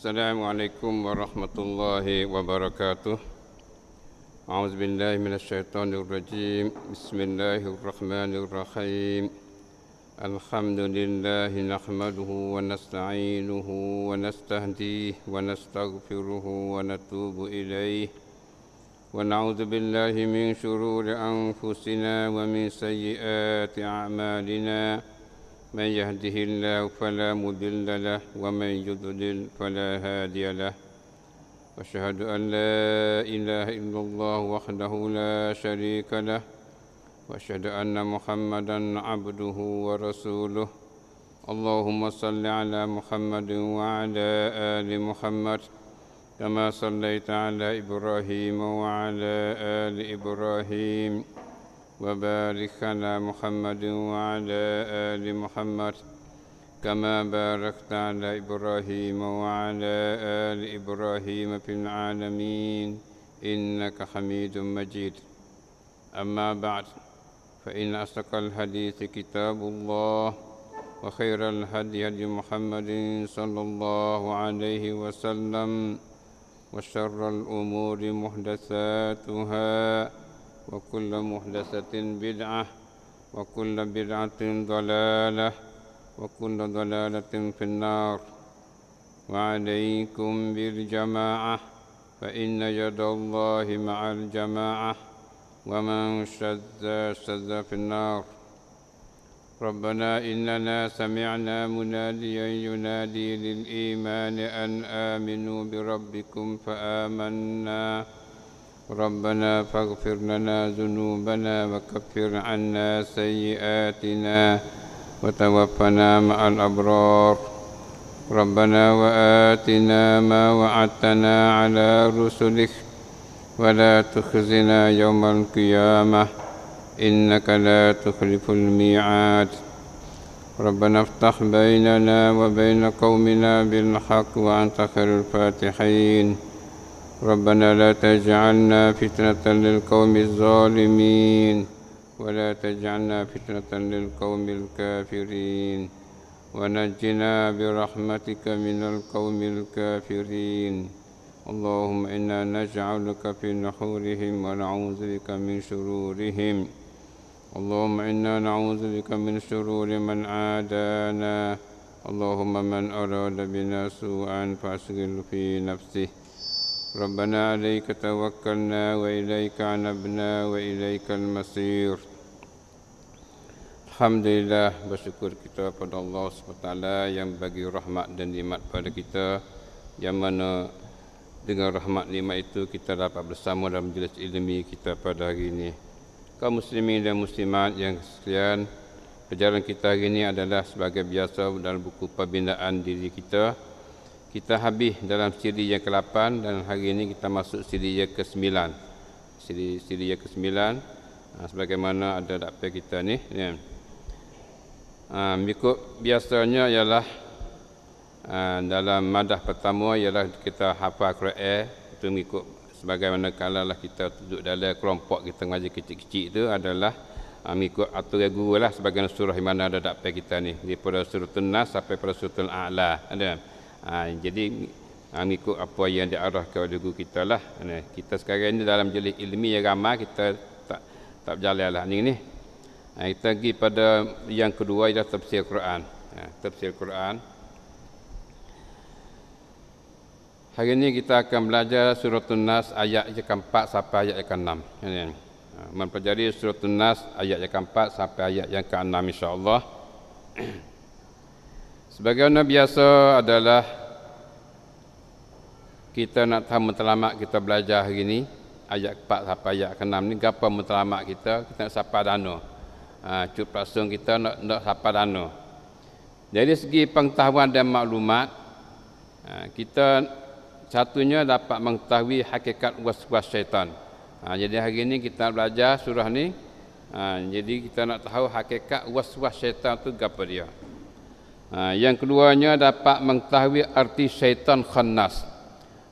السلام عليكم ورحمة الله وبركاته أعوذ بالله من الشيطان الرجيم بسم الله الرحمن الرحيم الحمد لله نحمده ونستعينه ونستهديه ونستغفره ونتوب إليه ونعوذ بالله من شرور أنفسنا ومن سيئات أعمالنا من يهده الله فلا مضل له ومن يضلل فلا هادي له واشهد ان لا اله الا الله وحده لا شريك له واشهد ان محمدا عبده ورسوله اللهم صل على محمد وعلى ال محمد كما صليت على ابراهيم وعلى ال ابراهيم وبارك على محمد وعلى آل محمد كما باركت على إبراهيم وعلى آل إبراهيم في العالمين إنك حميد مجيد أما بعد فإن أصدق الحديث كتاب الله وخير الهدي هدي محمد صلى الله عليه وسلم وشر الأمور محدثاتها وكل محدثة بدعة وكل بدعة ضلالة وكل ضلالة في النار وعليكم بالجماعة فإن يد الله مع الجماعة ومن شذ شذ في النار ربنا إننا سمعنا مناديا ينادي للإيمان أن آمنوا بربكم فآمنا ربنا فاغفر لنا ذنوبنا وكفر عنا سيئاتنا وتوفنا مع الأبرار ربنا وآتنا ما وعدتنا على رسلك ولا تخزنا يوم القيامة إنك لا تخلف الميعاد ربنا افتح بيننا وبين قومنا بالحق وأنت خير الفاتحين ربنا لا تجعلنا فتنة للقوم الظالمين ولا تجعلنا فتنة للقوم الكافرين ونجنا برحمتك من القوم الكافرين اللهم إنا نجعلك في نحورهم ونعوذ بك من شرورهم اللهم إنا نعوذ بك من شرور من عادانا اللهم من أراد بنا سوءا فأشغل في نفسه ربنا عليك توكلنا وإليك عنبنا وإليك المصير Alhamdulillah bersyukur kita kepada Allah SWT yang bagi rahmat dan nikmat pada kita yang mana dengan rahmat nikmat itu kita dapat bersama dalam jelas ilmi kita pada hari ini. Kau muslimin dan muslimat yang sekalian, perjalanan kita hari ini adalah sebagai biasa dalam buku pembinaan diri kita kita habis dalam siri yang ke-8 dan hari ini kita masuk siri yang ke-9. Siri siri yang ke-9 ah, sebagaimana ada dakwa kita ni ya. Ah biasanya ialah ah, dalam madah pertama ialah kita hafal Quran itu mengikut sebagaimana kalalah lah kita duduk dalam kelompok kita mengaji kecil-kecil itu adalah ah, mengikut aturan guru lah sebagaimana surah mana ada dakwa kita ni daripada surah An-Nas sampai pada surah al ada. Ya ha, jadi ha, mengikut apa yang diarahkan oleh guru kita lah kita sekarang ni dalam jelis ilmi yang ramai kita tak tak berjalan lah ni ni ha, kita pergi pada yang kedua ialah tafsir Quran ha, tafsir Quran Hari ini kita akan belajar surah Tunas ayat yang keempat sampai ayat yang keenam. Ini. Ha, ha, mempelajari surah Tunas ayat yang keempat sampai ayat yang keenam insya-Allah. Sebagaimana biasa adalah kita nak tahu matlamat kita belajar hari ini ayat 4 sampai ayat ke-6 ni gapo matlamat kita kita nak sapa dano. Ha, cuk prasung kita nak nak sapa dano. Jadi segi pengetahuan dan maklumat ha, kita satunya dapat mengetahui hakikat was-was syaitan. Ha, jadi hari ini kita belajar surah ni ha, jadi kita nak tahu hakikat was-was syaitan tu apa dia. Ha, yang keduanya dapat mengetahui arti syaitan khannas.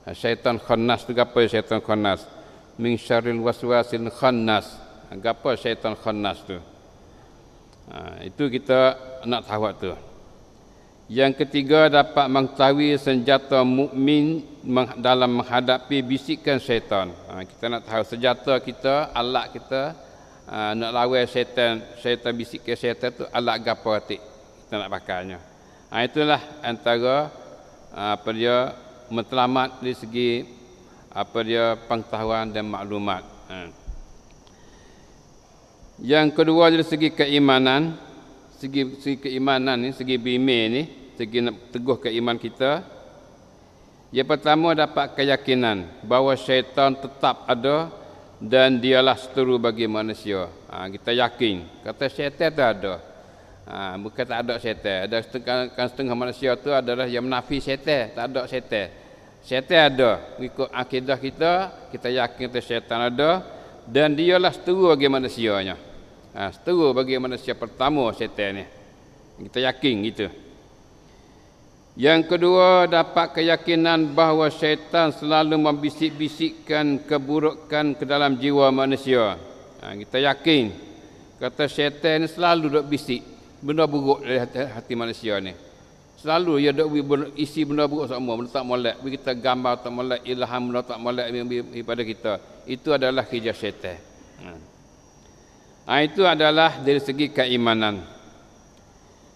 Ha, syaitan khannas itu apa syaitan khannas? Min syarril waswasil khannas. Ha, apa syaitan khannas itu? itu kita nak tahu tu. Yang ketiga dapat mengetahui senjata mukmin dalam menghadapi bisikan syaitan. kita nak tahu senjata kita, alat kita nak lawan syaitan, syaitan bisikan syaitan tu alat gapo kita nak pakainya. Ah, itulah antara ah, apa dia matlamat di segi apa dia pengetahuan dan maklumat. Ah. Yang kedua dari segi keimanan, segi, segi keimanan ni, segi bime ni, segi nak teguh keimanan kita. Yang pertama dapat keyakinan bahawa syaitan tetap ada dan dialah seteru bagi manusia. Ha, kita yakin kata syaitan tak ada. Ha, bukan tak ada setan. Ada setengah, kan setengah manusia tu adalah yang menafi setan. Tak ada setan. Setan ada. Ikut akidah kita, kita yakin tu setan ada. Dan dialah seteru bagi manusianya. Ha, seteru bagi manusia pertama setan ni. Kita yakin gitu. Yang kedua dapat keyakinan bahawa syaitan selalu membisik-bisikkan keburukan ke dalam jiwa manusia. Ha, kita yakin kata syaitan ini selalu duk bisik benda buruk dari hati, hati manusia ni selalu ia dok isi benda buruk semua benda tak molek bagi kita gambar tak molek ilham benda tak molek daripada kita itu adalah kerja syaitan hmm. ha, itu adalah dari segi keimanan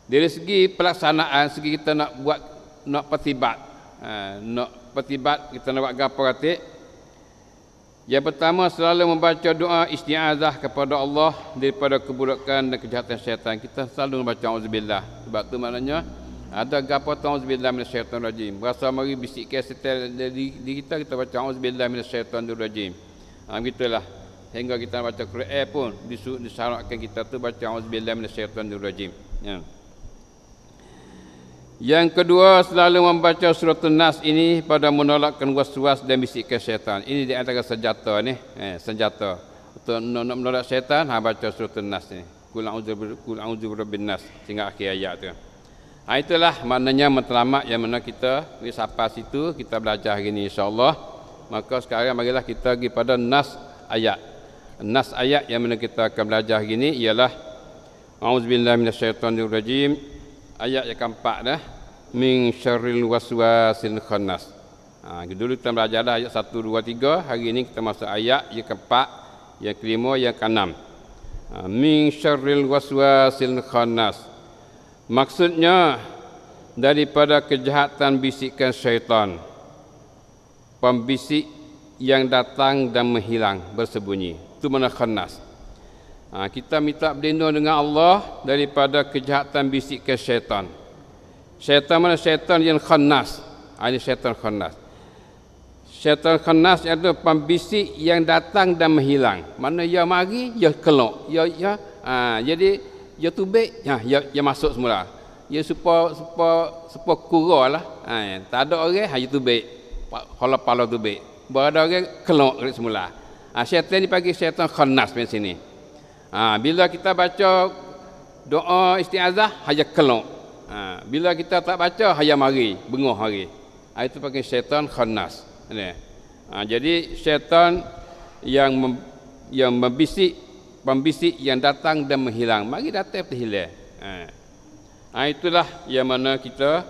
dari segi pelaksanaan segi kita nak buat nak pertibat ha, nak pertibat kita nak buat gapo katik yang pertama selalu membaca doa isti'azah kepada Allah daripada keburukan dan kejahatan syaitan. Kita selalu membaca auzubillah. Sebab tu maknanya ada gapo tu auzubillah minas syaitan rajim. Rasa mari ke setel di, di kita kita baca auzubillah minas syaitan rajim. Ha gitulah. Sehingga kita baca Quran pun disyaratkan kita tu baca auzubillah minas syaitan rajim. Ya. Yang kedua selalu membaca surah Nas ini pada menolakkan was-was dan bisikan syaitan. Ini di antara senjata ni, eh, senjata untuk nak menolak syaitan ha baca surah Nas ni. Kul a'udzu kul a'udzu birabbin nas sehingga akhir ayat tu. Ha itulah maknanya matlamat yang mana kita ni sampai situ kita belajar hari ni insya-Allah. Maka sekarang marilah kita pergi pada nas ayat. Nas ayat yang mana kita akan belajar hari ni ialah A'udzubillahi minasyaitonirrajim ayat yang keempat dah min syarril waswasil khannas ha dulu kita belajar dah ayat 1 2 3 hari ini kita masuk ayat yang keempat yang kelima yang keenam ha min syarril waswasil khannas maksudnya daripada kejahatan bisikan syaitan pembisik yang datang dan menghilang bersembunyi itu mana khannas Ha, kita minta berlindung dengan Allah daripada kejahatan bisikan syaitan. Syaitan mana? Syaitan yang khanas. Ha, ini syaitan khanas. Syaitan khanas iaitu pembisik yang datang dan menghilang. Mana ia mari, ia kelok. Ia, ia, ha, jadi, ia tubik, ha, ia, ia masuk semula. Ia super, super, super kura lah. Ha, tak ada orang, ha, ia tubik. Kalau pala tubik. Berada orang, kelok semula. Ha, syaitan ini panggil syaitan khanas di sini. Ha, bila kita baca doa istiazah, hanya kelok. Ha, bila kita tak baca, hanya mari, bengoh hari. Ha, itu pakai syaitan khanas. Ha, jadi syaitan yang mem, yang membisik, pembisik yang datang dan menghilang. Mari datang terhilang. Ha. ha. itulah yang mana kita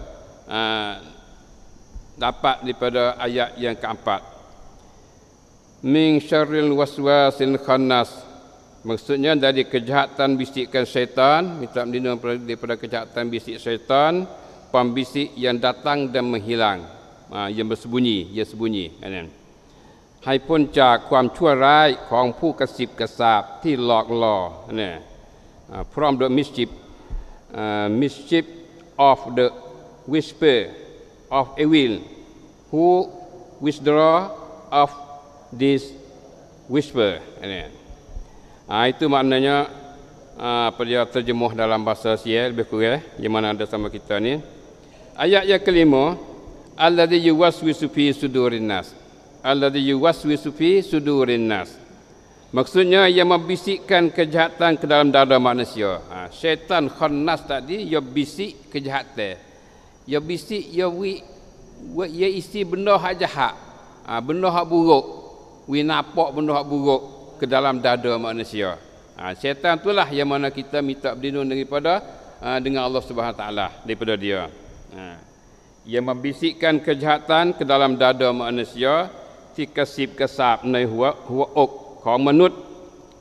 ha, dapat daripada ayat yang keempat. Min syarril waswasil khanas. Maksudnya dari kejahatan bisikan syaitan, minta melindung daripada kejahatan bisik syaitan, pembisik yang datang dan menghilang, ha, yang bersembunyi, yang sembunyi. Kan? Hai pun จากความชั่วร้ายของผู้กสิบกสาบที่หลอกหลอนี่ kan? ha, from the mischief uh, mischief of the whisper of evil who withdraw of this whisper นี่ kan? Ha, itu maknanya ha, apa dia terjemuh dalam bahasa Syiah lebih kurang eh, di mana ada sama kita ni. Ayat yang kelima alladhi yuwaswisu fi sudurin nas. Alladhi yuwaswisu fi sudurin nas. Maksudnya yang membisikkan kejahatan ke dalam dada manusia. Ha, syaitan khannas tadi ia bisik kejahatan. Ia bisik ia wi ia isi benda hak jahat. Ha, benda hak buruk. Wi napak benda hak buruk ke dalam dada manusia. Ha, syaitan itulah yang mana kita minta berlindung daripada ha, dengan Allah Subhanahu taala daripada dia. Ha, yang membisikkan kejahatan ke dalam dada manusia si kasib kasab nai huwa huwa ok kaum manut.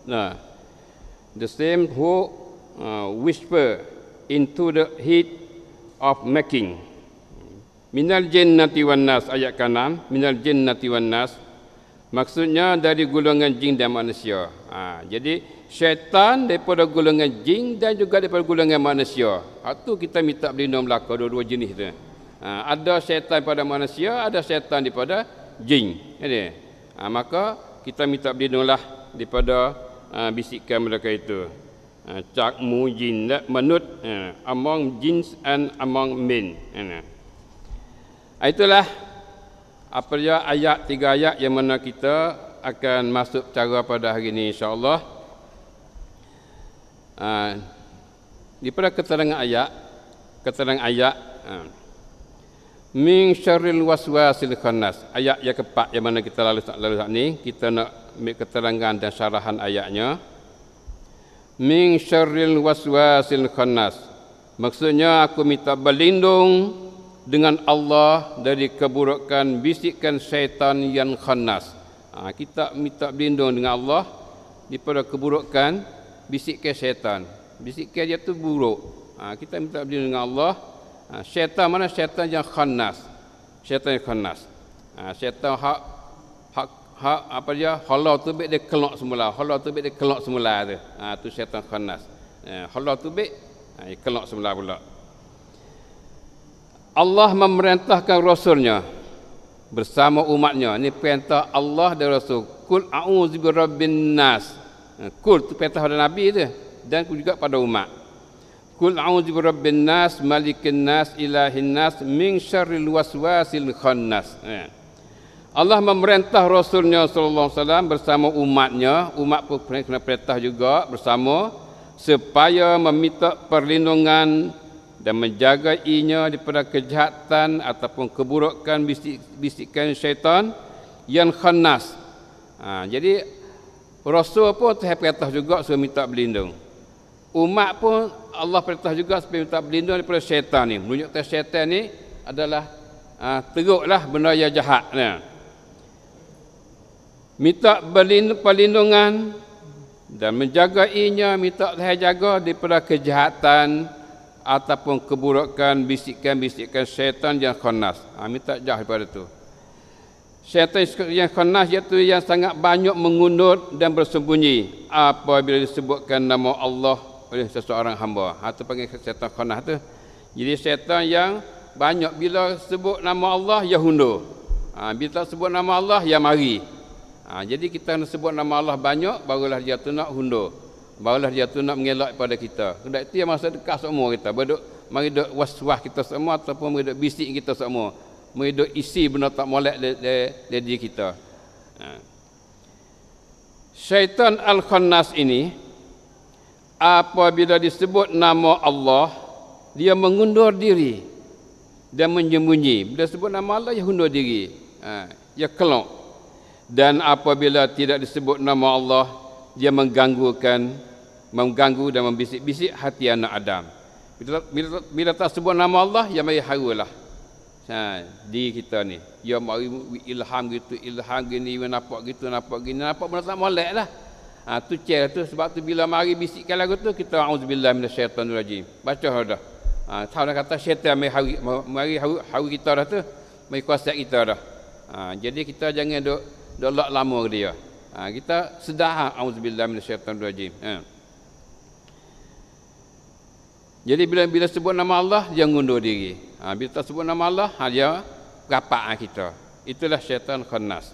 Nah. Ha. The same who uh, whisper into the heat of making. Minal jinnati wan nas ayat kanan, minal jinnati wan nas Maksudnya dari golongan jin dan manusia. Ha, jadi syaitan daripada golongan jin dan juga daripada golongan manusia. Itu kita minta berlindung belakang dua-dua jenis itu. Ha, ada syaitan pada manusia, ada syaitan daripada jin. Jadi, ha, maka kita minta berlindunglah daripada ha, bisikan mereka itu. Ha, cak mu jin, menut ha, among jins and among men. Ha, Itulah apa dia ayat tiga ayat yang mana kita akan masuk cara pada hari ini insyaallah ha, di pada keterangan ayat keterangan ayat ha, min syarril waswasil khannas ayat yang keempat yang mana kita lalu lalu ni kita nak ambil keterangan dan syarahan ayatnya min syarril waswasil khannas maksudnya aku minta berlindung dengan Allah dari keburukan bisikan syaitan yang khanas. Ha, kita minta berlindung dengan Allah daripada keburukan bisikan syaitan. Bisikan dia tu buruk. Ha, kita minta berlindung dengan Allah. Ha, syaitan mana? Syaitan yang khanas. Syaitan yang khanas. Ha, syaitan hak hak hak apa dia? Halau tu baik dia kelok semula. Halau tu baik dia kelok semula tu. Ha, tu syaitan khanas. Ha, Halau tu baik ha, dia kelok semula pula. Allah memerintahkan Rasulnya bersama umatnya. Ini perintah Allah dan Rasul. Kul a'udzu birabbin nas. Ha, kul tu perintah pada nabi tu dan juga pada umat. Kul a'udzu birabbin nas, malikin nas, ilahin nas, min syarril waswasil khannas. Ha. Allah memerintah Rasulnya sallallahu alaihi wasallam bersama umatnya, umat pun kena perintah juga bersama supaya meminta perlindungan dan menjaga inya daripada kejahatan ataupun keburukan bisikan syaitan yang khannas. Ha, jadi Rasul pun Tuhan perintah juga suruh minta berlindung. Umat pun Allah perintah juga supaya minta berlindung daripada syaitan ni. Menunjukkan syaitan ni adalah ha, teruklah benda yang jahat. Ni. Minta perlindungan dan menjaga inya minta Tuhan jaga daripada kejahatan ataupun keburukan bisikan-bisikan syaitan yang khonas. Ha, minta jauh daripada itu. Syaitan yang khonas iaitu yang sangat banyak mengundur dan bersembunyi apabila disebutkan nama Allah oleh seseorang hamba. Ha, itu panggil syaitan khonas tu. Jadi syaitan yang banyak bila sebut nama Allah, ya hundur. Ha, bila tak sebut nama Allah, ya mari. Ha, jadi kita nak sebut nama Allah banyak, barulah dia tu nak hundur barulah dia tu nak mengelak pada kita. Kedai itu yang masa dekat semua kita. Berduk, mari duk waswah kita semua ataupun mari duk bisik kita semua. Mari duk isi benda tak molek dari diri kita. Ha. Syaitan Al-Khannas ini, apabila disebut nama Allah, dia mengundur diri dia menyembunyi. Bila sebut nama Allah, dia undur diri. Ha. Dia kelok. Dan apabila tidak disebut nama Allah, dia menggangguakan diri mengganggu dan membisik-bisik hati anak Adam. Bila, bila, bila tak sebut nama Allah, yang mari harulah. Ha, di kita ni. Ya mari ilham gitu, ilham gini, nampak gitu, nampak gini, nampak pun tak molek lah. Ha, tu cel tu sebab tu bila mari bisikkan lagu tu kita auzubillahi minasyaitanir rajim. Baca dah. Ha tahu dah kata syaitan mari hari mari hari, hari kita dah tu mari kuasa kita dah. Ha, jadi kita jangan dok duk lama dia. Ha, kita sedah auzubillahi minasyaitanir rajim. Ha. Jadi bila bila sebut nama Allah dia ngundur diri. Ha, bila tak sebut nama Allah ha, dia rapat ha, kita. Itulah syaitan khannas.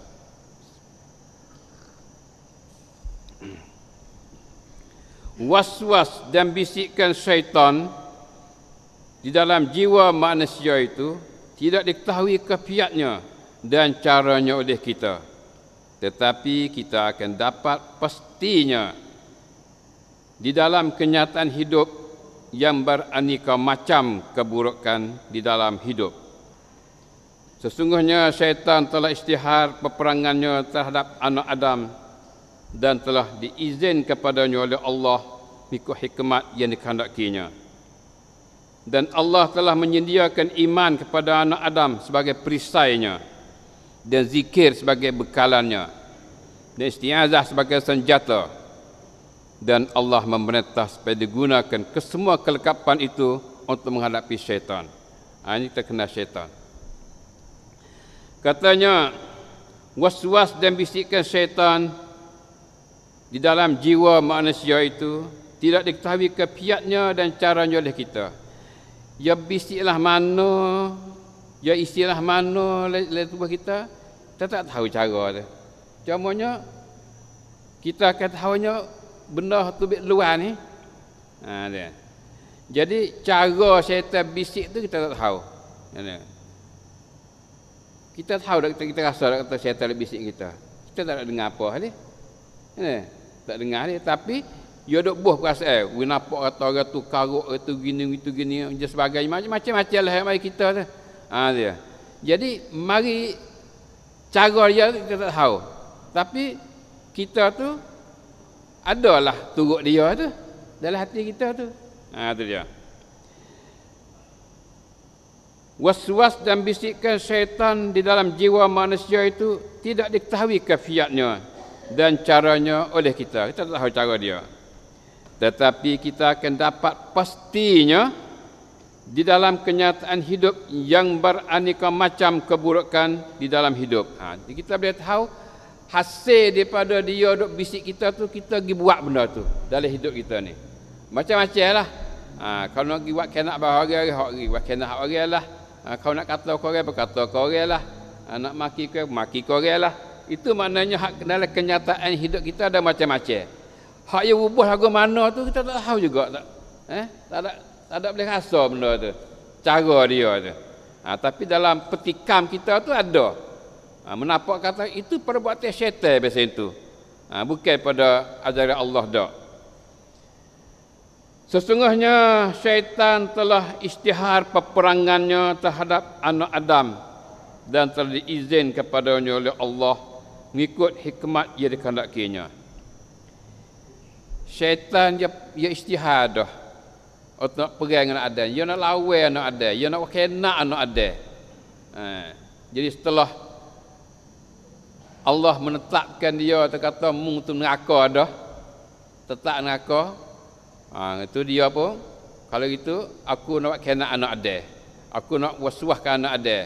Waswas dan bisikan syaitan di dalam jiwa manusia itu tidak diketahui kepiatnya dan caranya oleh kita. Tetapi kita akan dapat pastinya di dalam kenyataan hidup yang beraneka macam keburukan di dalam hidup. Sesungguhnya syaitan telah istihar peperangannya terhadap anak Adam dan telah diizin kepadanya oleh Allah mengikut hikmat yang dikehendakinya. Dan Allah telah menyediakan iman kepada anak Adam sebagai perisainya dan zikir sebagai bekalannya dan istiazah sebagai senjata dan Allah memerintah supaya digunakan kesemua kelekapan itu untuk menghadapi syaitan. Ha, ini kita kena syaitan. Katanya, was-was dan bisikan syaitan di dalam jiwa manusia itu tidak diketahui kepiatnya dan caranya oleh kita. Ya bisiklah mana, ya istilah mana oleh tubuh kita, kita tak tahu cara dia. Cuma kita akan tahu benda tu bit luar ni. Ha dia. Jadi cara syaitan bisik tu kita tak tahu. Kan? Kita tahu dah kita, kita rasa dah kata syaitan bisik kita. Kita tak nak dengar apa ni. Kan? Tak dengar ni tapi dia duk buh perasaan, eh, we nampak kata orang tu karuk, orang tu gini, itu gini, gini, dan sebagainya, macam-macam lah mai kita tu. Ha, dia. Jadi, mari cara dia kita tak tahu. Tapi, kita tu adalah turut dia tu dalam hati kita tu. Ha tu dia. Waswas dan bisikan syaitan di dalam jiwa manusia itu tidak diketahui kafiatnya dan caranya oleh kita. Kita tak tahu cara dia. Tetapi kita akan dapat pastinya di dalam kenyataan hidup yang beraneka macam keburukan di dalam hidup. Ha, kita boleh tahu hasil daripada dia duk bisik kita tu kita pergi buat benda tu dalam hidup kita ni macam-macam lah ha, kalau nak pergi buat kena bahagia hari hari buat kena hari lah ha, kalau nak kata korea berkata korea lah ha, nak maki korea maki korea lah itu maknanya hak dalam kenyataan hidup kita ada macam-macam hak yang ubah agama mana tu kita tak tahu juga tak, eh? tak ada tak ada boleh rasa benda tu cara dia tu ha, tapi dalam petikam kita tu ada Ha, menapak kata itu perbuatan syaitan biasa itu. Ha, bukan pada ajaran Allah dah. Sesungguhnya syaitan telah istihar peperangannya terhadap anak Adam dan telah diizinkan kepada oleh Allah mengikut hikmat yang dikandakinya. Syaitan dia, dia istihar dah untuk nak pergi dengan Adam. Dia nak lawan anak Adam. Dia nak kena anak Adam. Ha. Jadi setelah Allah menetapkan dia dia kata mung tu neraka dah. Tetap neraka. Ha itu dia apa? Kalau itu aku nak kena anak ade Aku nak wasuahkan anak ade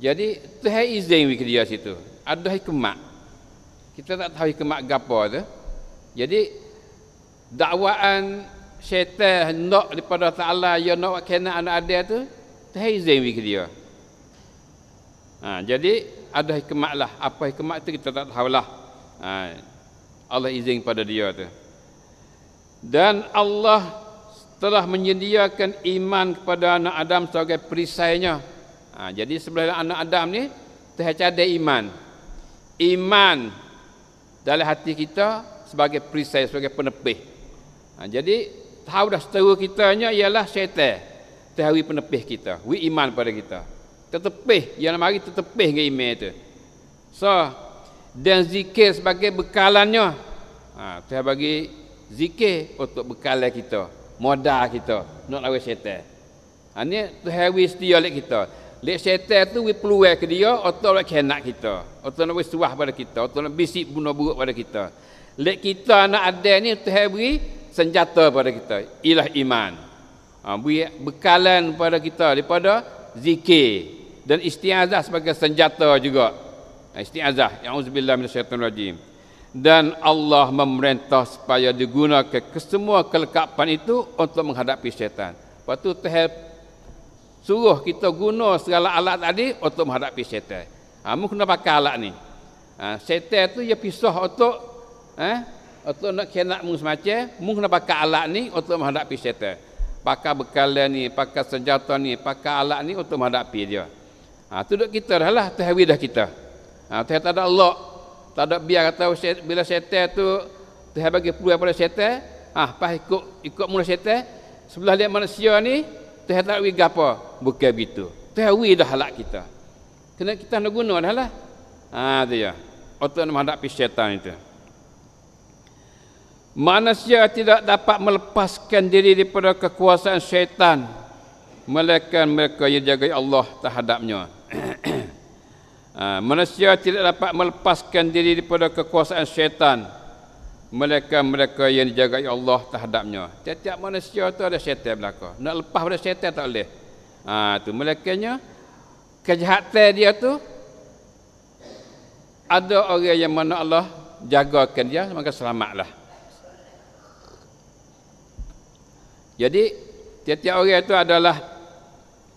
Jadi tu hai izin wik dia situ. Ada hikmat. Kita tak tahu hikmat gapo tu. Jadi dakwaan syaitan hendak daripada Taala ya nak kena anak ade tu tu hai izin wik dia. Ha, jadi ada hikmat lah. Apa hikmat tu kita tak tahu lah. Ha. Allah izin pada dia tu. Dan Allah telah menyediakan iman kepada anak Adam sebagai perisainya. Ha, jadi sebelah anak Adam ni terhadap iman. Iman dalam hati kita sebagai perisai, sebagai penepih. Ha, jadi tahu dah setahu kita ialah syaitan. Terhari penepih kita. We iman pada kita tertepih yang dalam hari tertepih dengan iman itu so dan zikir sebagai bekalannya ha, Tuhan bagi zikir untuk bekalan kita modal kita nak lawan syaitan ha, ini Tuhan beri setia oleh kita Lek syaitan tu we peluang ke dia atau lek kenak kita, atau nak suah pada kita, atau nak bisik bunuh buruk pada kita. Lek kita nak ada ni Tuhan beri senjata pada kita, ilah iman. Ha, bekalan pada kita daripada zikir dan istiazah sebagai senjata juga. Istiazah yauzubillahi minasyaitonirrajim. Dan Allah memerintah supaya digunakan kesemua kelekapan itu untuk menghadapi syaitan. Lepas tu tahap suruh kita guna segala alat tadi untuk menghadapi syaitan. Ha, mu kena pakai alat ni. Ha, syaitan tu ia pisah untuk eh, untuk nak kena mu semacam, mu kena pakai alat ni untuk menghadapi syaitan. Pakai bekalan ni, pakai senjata ni, pakai alat ni untuk menghadapi dia. Ha, itu duduk kita dah lah, tahwi dah kita. Ha, tak ada Allah. Tak ada biar kata bila setan tu Tuhan bagi peluang pada setan, ha, pas ikut, ikut mula setan, sebelah dia manusia ni, Tuhan tak wik apa? Bukan begitu. Tahwi dah halak kita. Kena kita nak guna dah lah. Ha, itu ya. Otak nak menghadapi setan itu. Manusia tidak dapat melepaskan diri daripada kekuasaan syaitan melainkan mereka yang jaga Allah terhadapnya. Ah, manusia tidak dapat melepaskan diri daripada kekuasaan syaitan mereka-mereka yang dijaga oleh Allah terhadapnya tiap manusia itu ada syaitan belakang nak lepas pada syaitan tak boleh ha, ah, mereka nya kejahatan dia tu ada orang yang mana Allah jagakan dia maka selamatlah jadi tiap orang itu adalah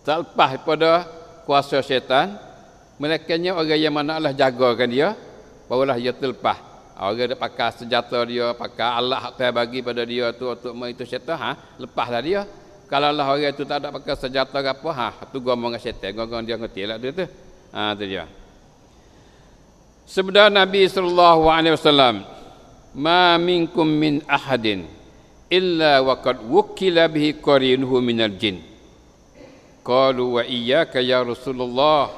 tak lepas daripada kuasa syaitan mereka nya orang yang Allah jagakan dia barulah ha, dia terlepas orang ada pakai senjata dia pakai Allah hak bagi pada dia tu untuk itu syaitan ha lepaslah dia kalau lah orang itu tak ada pakai senjata apa ha tu gua mengat syaitan gua gua dia ngerti lah dia tu ha tu dia sebenarnya Nabi sallallahu alaihi wasallam ma minkum min ahadin illa waqad wukila bihi qarinuhu minal jin. Qalu wa iyyaka ya Rasulullah.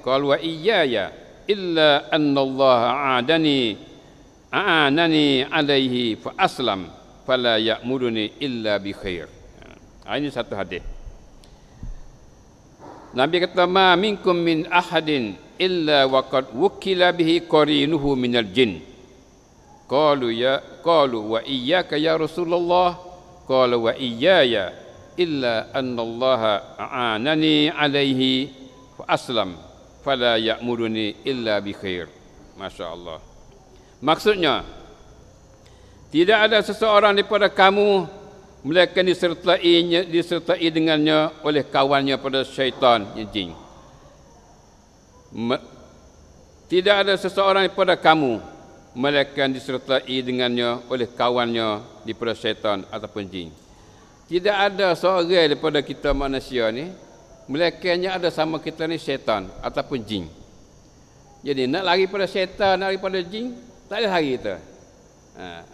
Qal wa iyyaya illa anna Allah a'adani a'anani alaihi fa aslam fala ya'muruni illa bi khair. Ha, ini satu hadis. Nabi kata ma minkum min ahadin illa waqad wukila bihi qarinuhu min al-jin. Qalu ya qalu wa iyyaka ya Rasulullah. Qalu wa iyyaya إلا أن الله أعانني عليه فأسلم فلا يأمرني إلا بخير ما شاء الله maksudnya tidak ada seseorang daripada kamu melainkan disertai disertai dengannya oleh kawannya pada syaitan ya jin tidak ada seseorang daripada kamu melainkan disertai dengannya oleh kawannya daripada syaitan ataupun jin tidak ada seorang daripada kita manusia ni Melakannya ada sama kita ni syaitan ataupun jin Jadi nak lari pada syaitan, nak lari pada jin Tak ada lari kita ha.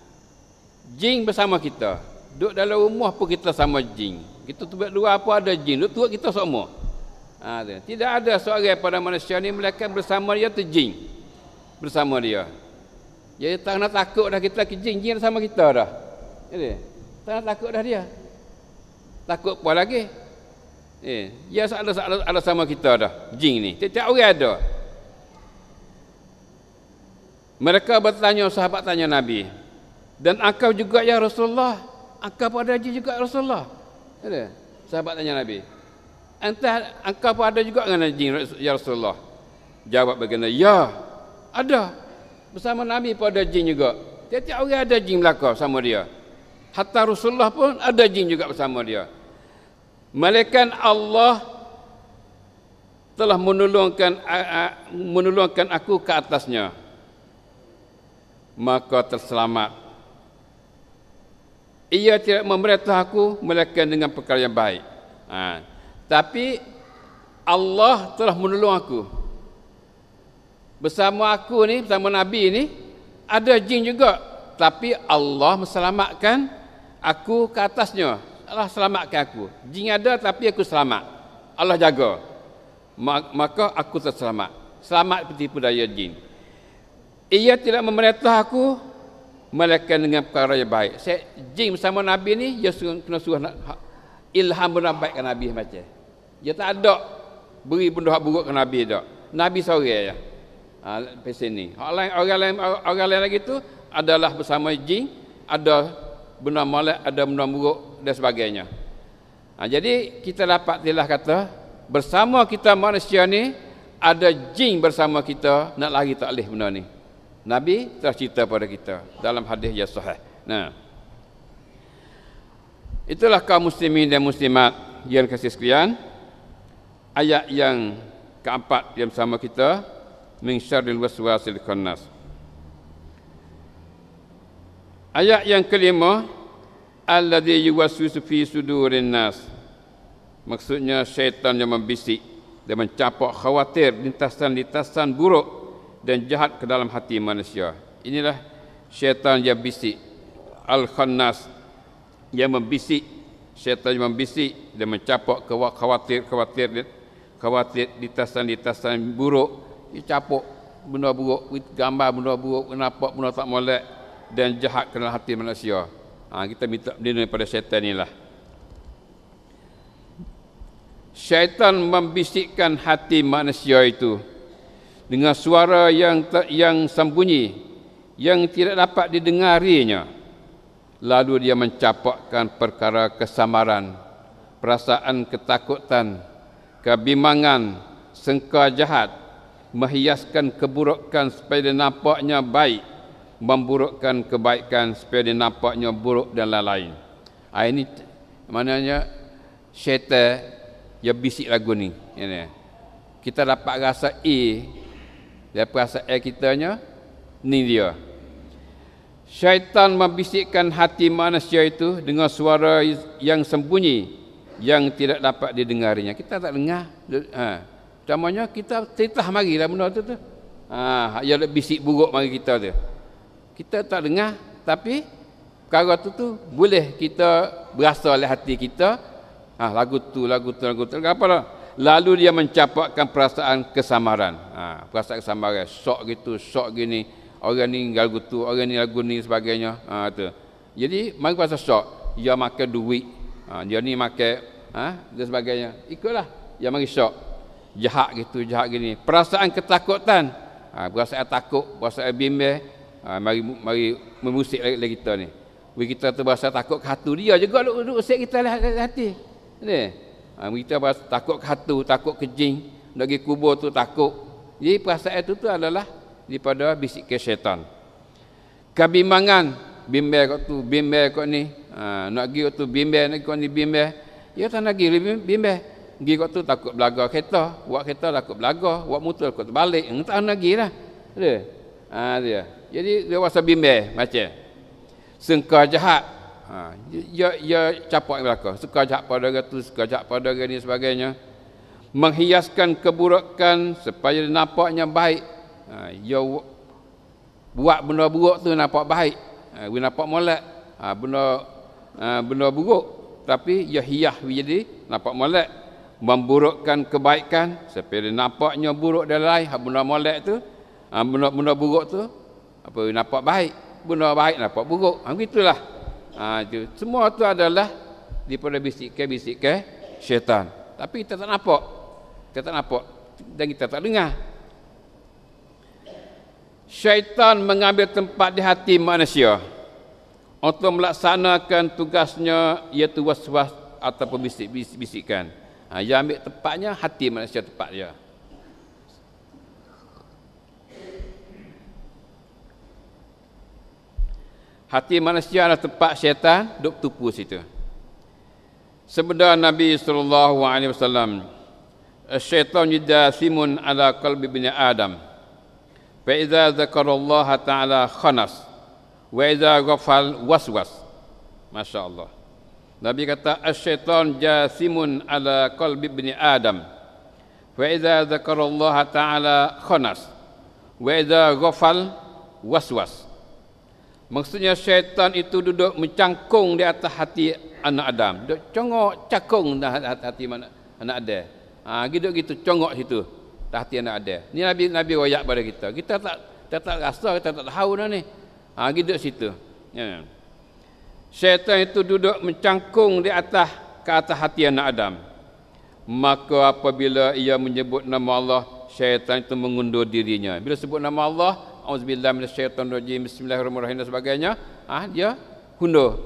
Jin bersama kita Duduk dalam rumah pun kita sama jin Kita tiba luar apa ada jin, duduk tua kita semua ha. Tidak ada seorang daripada manusia ni melakukan bersama dia tu jin Bersama dia Jadi tak nak takut dah kita ke jin, jin sama kita dah Jadi tak nak takut dah dia takut apa lagi eh ya ada ada, ada sama kita dah jing ni tiap-tiap orang ada mereka bertanya sahabat tanya nabi dan engkau juga ya Rasulullah engkau pada ada juga ya Rasulullah ada sahabat tanya nabi entah engkau pada juga dengan jing ya Rasulullah jawab baginda ya ada bersama nabi pada ada jin juga tiap-tiap orang ada jin belaka sama dia Hatta Rasulullah pun ada jin juga bersama dia. Malaikat Allah telah menolongkan menolongkan aku ke atasnya. Maka terselamat. Ia tidak memerintah aku melakukan dengan perkara yang baik. Ha. Tapi Allah telah menolong aku. Bersama aku ni, bersama Nabi ni, ada jin juga. Tapi Allah menyelamatkan aku ke atasnya. Allah selamatkan aku. Jin ada tapi aku selamat. Allah jaga. Maka aku terselamat. Selamat tertipu daya jin. Ia tidak memerintah aku melainkan dengan perkara yang baik. Saya jin bersama Nabi ni dia suruh, kena suruh ha-, ilham benda baik ke Nabi macam. Dia tak ada beri benda hak buruk ke Nabi dak. Nabi sore aja. Ha, pesen ni. Orang lain, orang lain, orang lain lagi tu adalah bersama jin ada benar malak ada benar buruk dan sebagainya ha, jadi kita dapat telah kata bersama kita manusia ni ada jin bersama kita nak lari tak boleh benda ni Nabi telah cerita pada kita dalam hadis yang sahih nah itulah kaum muslimin dan muslimat yang kasih sekalian ayat yang keempat yang sama kita min syarril waswasil khannas Ayat yang kelima alladhi yuwaswisu fi sudurin nas. Maksudnya syaitan yang membisik dan mencapak khawatir lintasan-lintasan buruk dan jahat ke dalam hati manusia. Inilah syaitan yang bisik al-khannas yang membisik syaitan yang membisik dan mencapak khawatir-khawatir khawatir lintasan-lintasan khawatir, khawatir, khawatir, buruk dicapak benda buruk gambar benda buruk kenapa benda tak molek dan jahat kenal hati manusia. Ha, kita minta berlindung daripada syaitan lah. Syaitan membisikkan hati manusia itu dengan suara yang yang sembunyi yang tidak dapat didengarinya. Lalu dia mencapakkan perkara kesamaran, perasaan ketakutan, kebimbangan, sengka jahat, menghiaskan keburukan supaya dia nampaknya baik memburukkan kebaikan supaya dia nampaknya buruk dan lain-lain. Ha, ini maknanya syaitan dia bisik lagu ni. Ya ini. Kita dapat rasa A dia rasa A kitanya ni dia. Syaitan membisikkan hati manusia itu dengan suara yang sembunyi yang tidak dapat didengarinya. Kita tak dengar. Ha. Utamanya kita titah mari lah benda tu tu. Ha, yang bisik buruk bagi kita tu kita tak dengar tapi perkara tu tu boleh kita berasa oleh hati kita ha, lagu tu lagu tu lagu tu apa lah lalu dia mencapakkan perasaan kesamaran ha, perasaan kesamaran sok gitu sok gini orang ni lagu tu orang ni lagu ni sebagainya ha, tu. jadi mari pasal sok dia makan duit ha, dia ni makan ha, dan sebagainya ikutlah dia mari sok jahat gitu jahat gini perasaan ketakutan ha, perasaan takut perasaan bimbang Ha, mari mari memusik lagi, lagi kita ni. Bagi kita bahasa takut hatu dia juga duk duk usik kita lah hati. Ni. Ha, kita bahasa takut hatu, takut kejing, nak pergi kubur tu takut. Jadi perasaan itu tu adalah daripada bisik ke syaitan. Kebimbangan bimbel kok tu, bimbel kok ni. Ha, nak pergi kok tu bimbel, nak pergi kok ni bimbel. Ya tanah nak pergi bimbel. Pergi kok tu takut belaga kereta, buat kereta takut belaga, buat motor takut balik. Entah nak pergi lah. Dia. Ha, dia. Jadi dia rasa bimbang macam sengka jahat. Ha, ya, ya, ya capak belaka. Suka jahat pada orang tu, suka jahat pada orang ni sebagainya. Menghiaskan keburukan supaya nampaknya baik. Ha, ya buat benda buruk tu nampak baik. Ha, bila nampak molek. Ha, benda ha, benda buruk tapi ya hiah jadi nampak molek. Memburukkan kebaikan supaya nampaknya buruk dan lain. Ha, benda molek tu, ha, benda, benda buruk tu apa nampak baik benda baik nampak buruk ha gitulah ha itu semua tu adalah daripada bisikan bisikkan syaitan tapi kita tak nampak kita tak nampak dan kita tak dengar syaitan mengambil tempat di hati manusia untuk melaksanakan tugasnya iaitu waswas -was atau bisik-bisikan. Ha, yang ambil tempatnya hati manusia tempat dia. hati manusia adalah tempat syaitan duk tupu situ. Sebenda Nabi sallallahu alaihi wasallam syaitan yudasimun ala qalbi bin Adam. Fa iza zakarallaha ta'ala khanas wa iza ghafal waswas. Masya-Allah. Nabi kata asyaitan jasimun ala qalbi bin Adam. Wa iza zakarallaha ta'ala khanas wa iza ghafal waswas. Maksudnya syaitan itu duduk mencangkung di atas hati anak Adam. Duduk congok cakung di atas hati mana anak Adam. Ha, duduk gitu congok situ di hati anak Adam. Ini Nabi Nabi wayak pada kita. Kita tak kita tak rasa kita tak tahu dah ni. Ha, duduk situ. Ya. Syaitan itu duduk mencangkung di atas ke atas hati anak Adam. Maka apabila ia menyebut nama Allah, syaitan itu mengundur dirinya. Bila sebut nama Allah, auzubillah minasyaitan rajim bismillahirrahmanirrahim dan sebagainya ah ha, dia hundur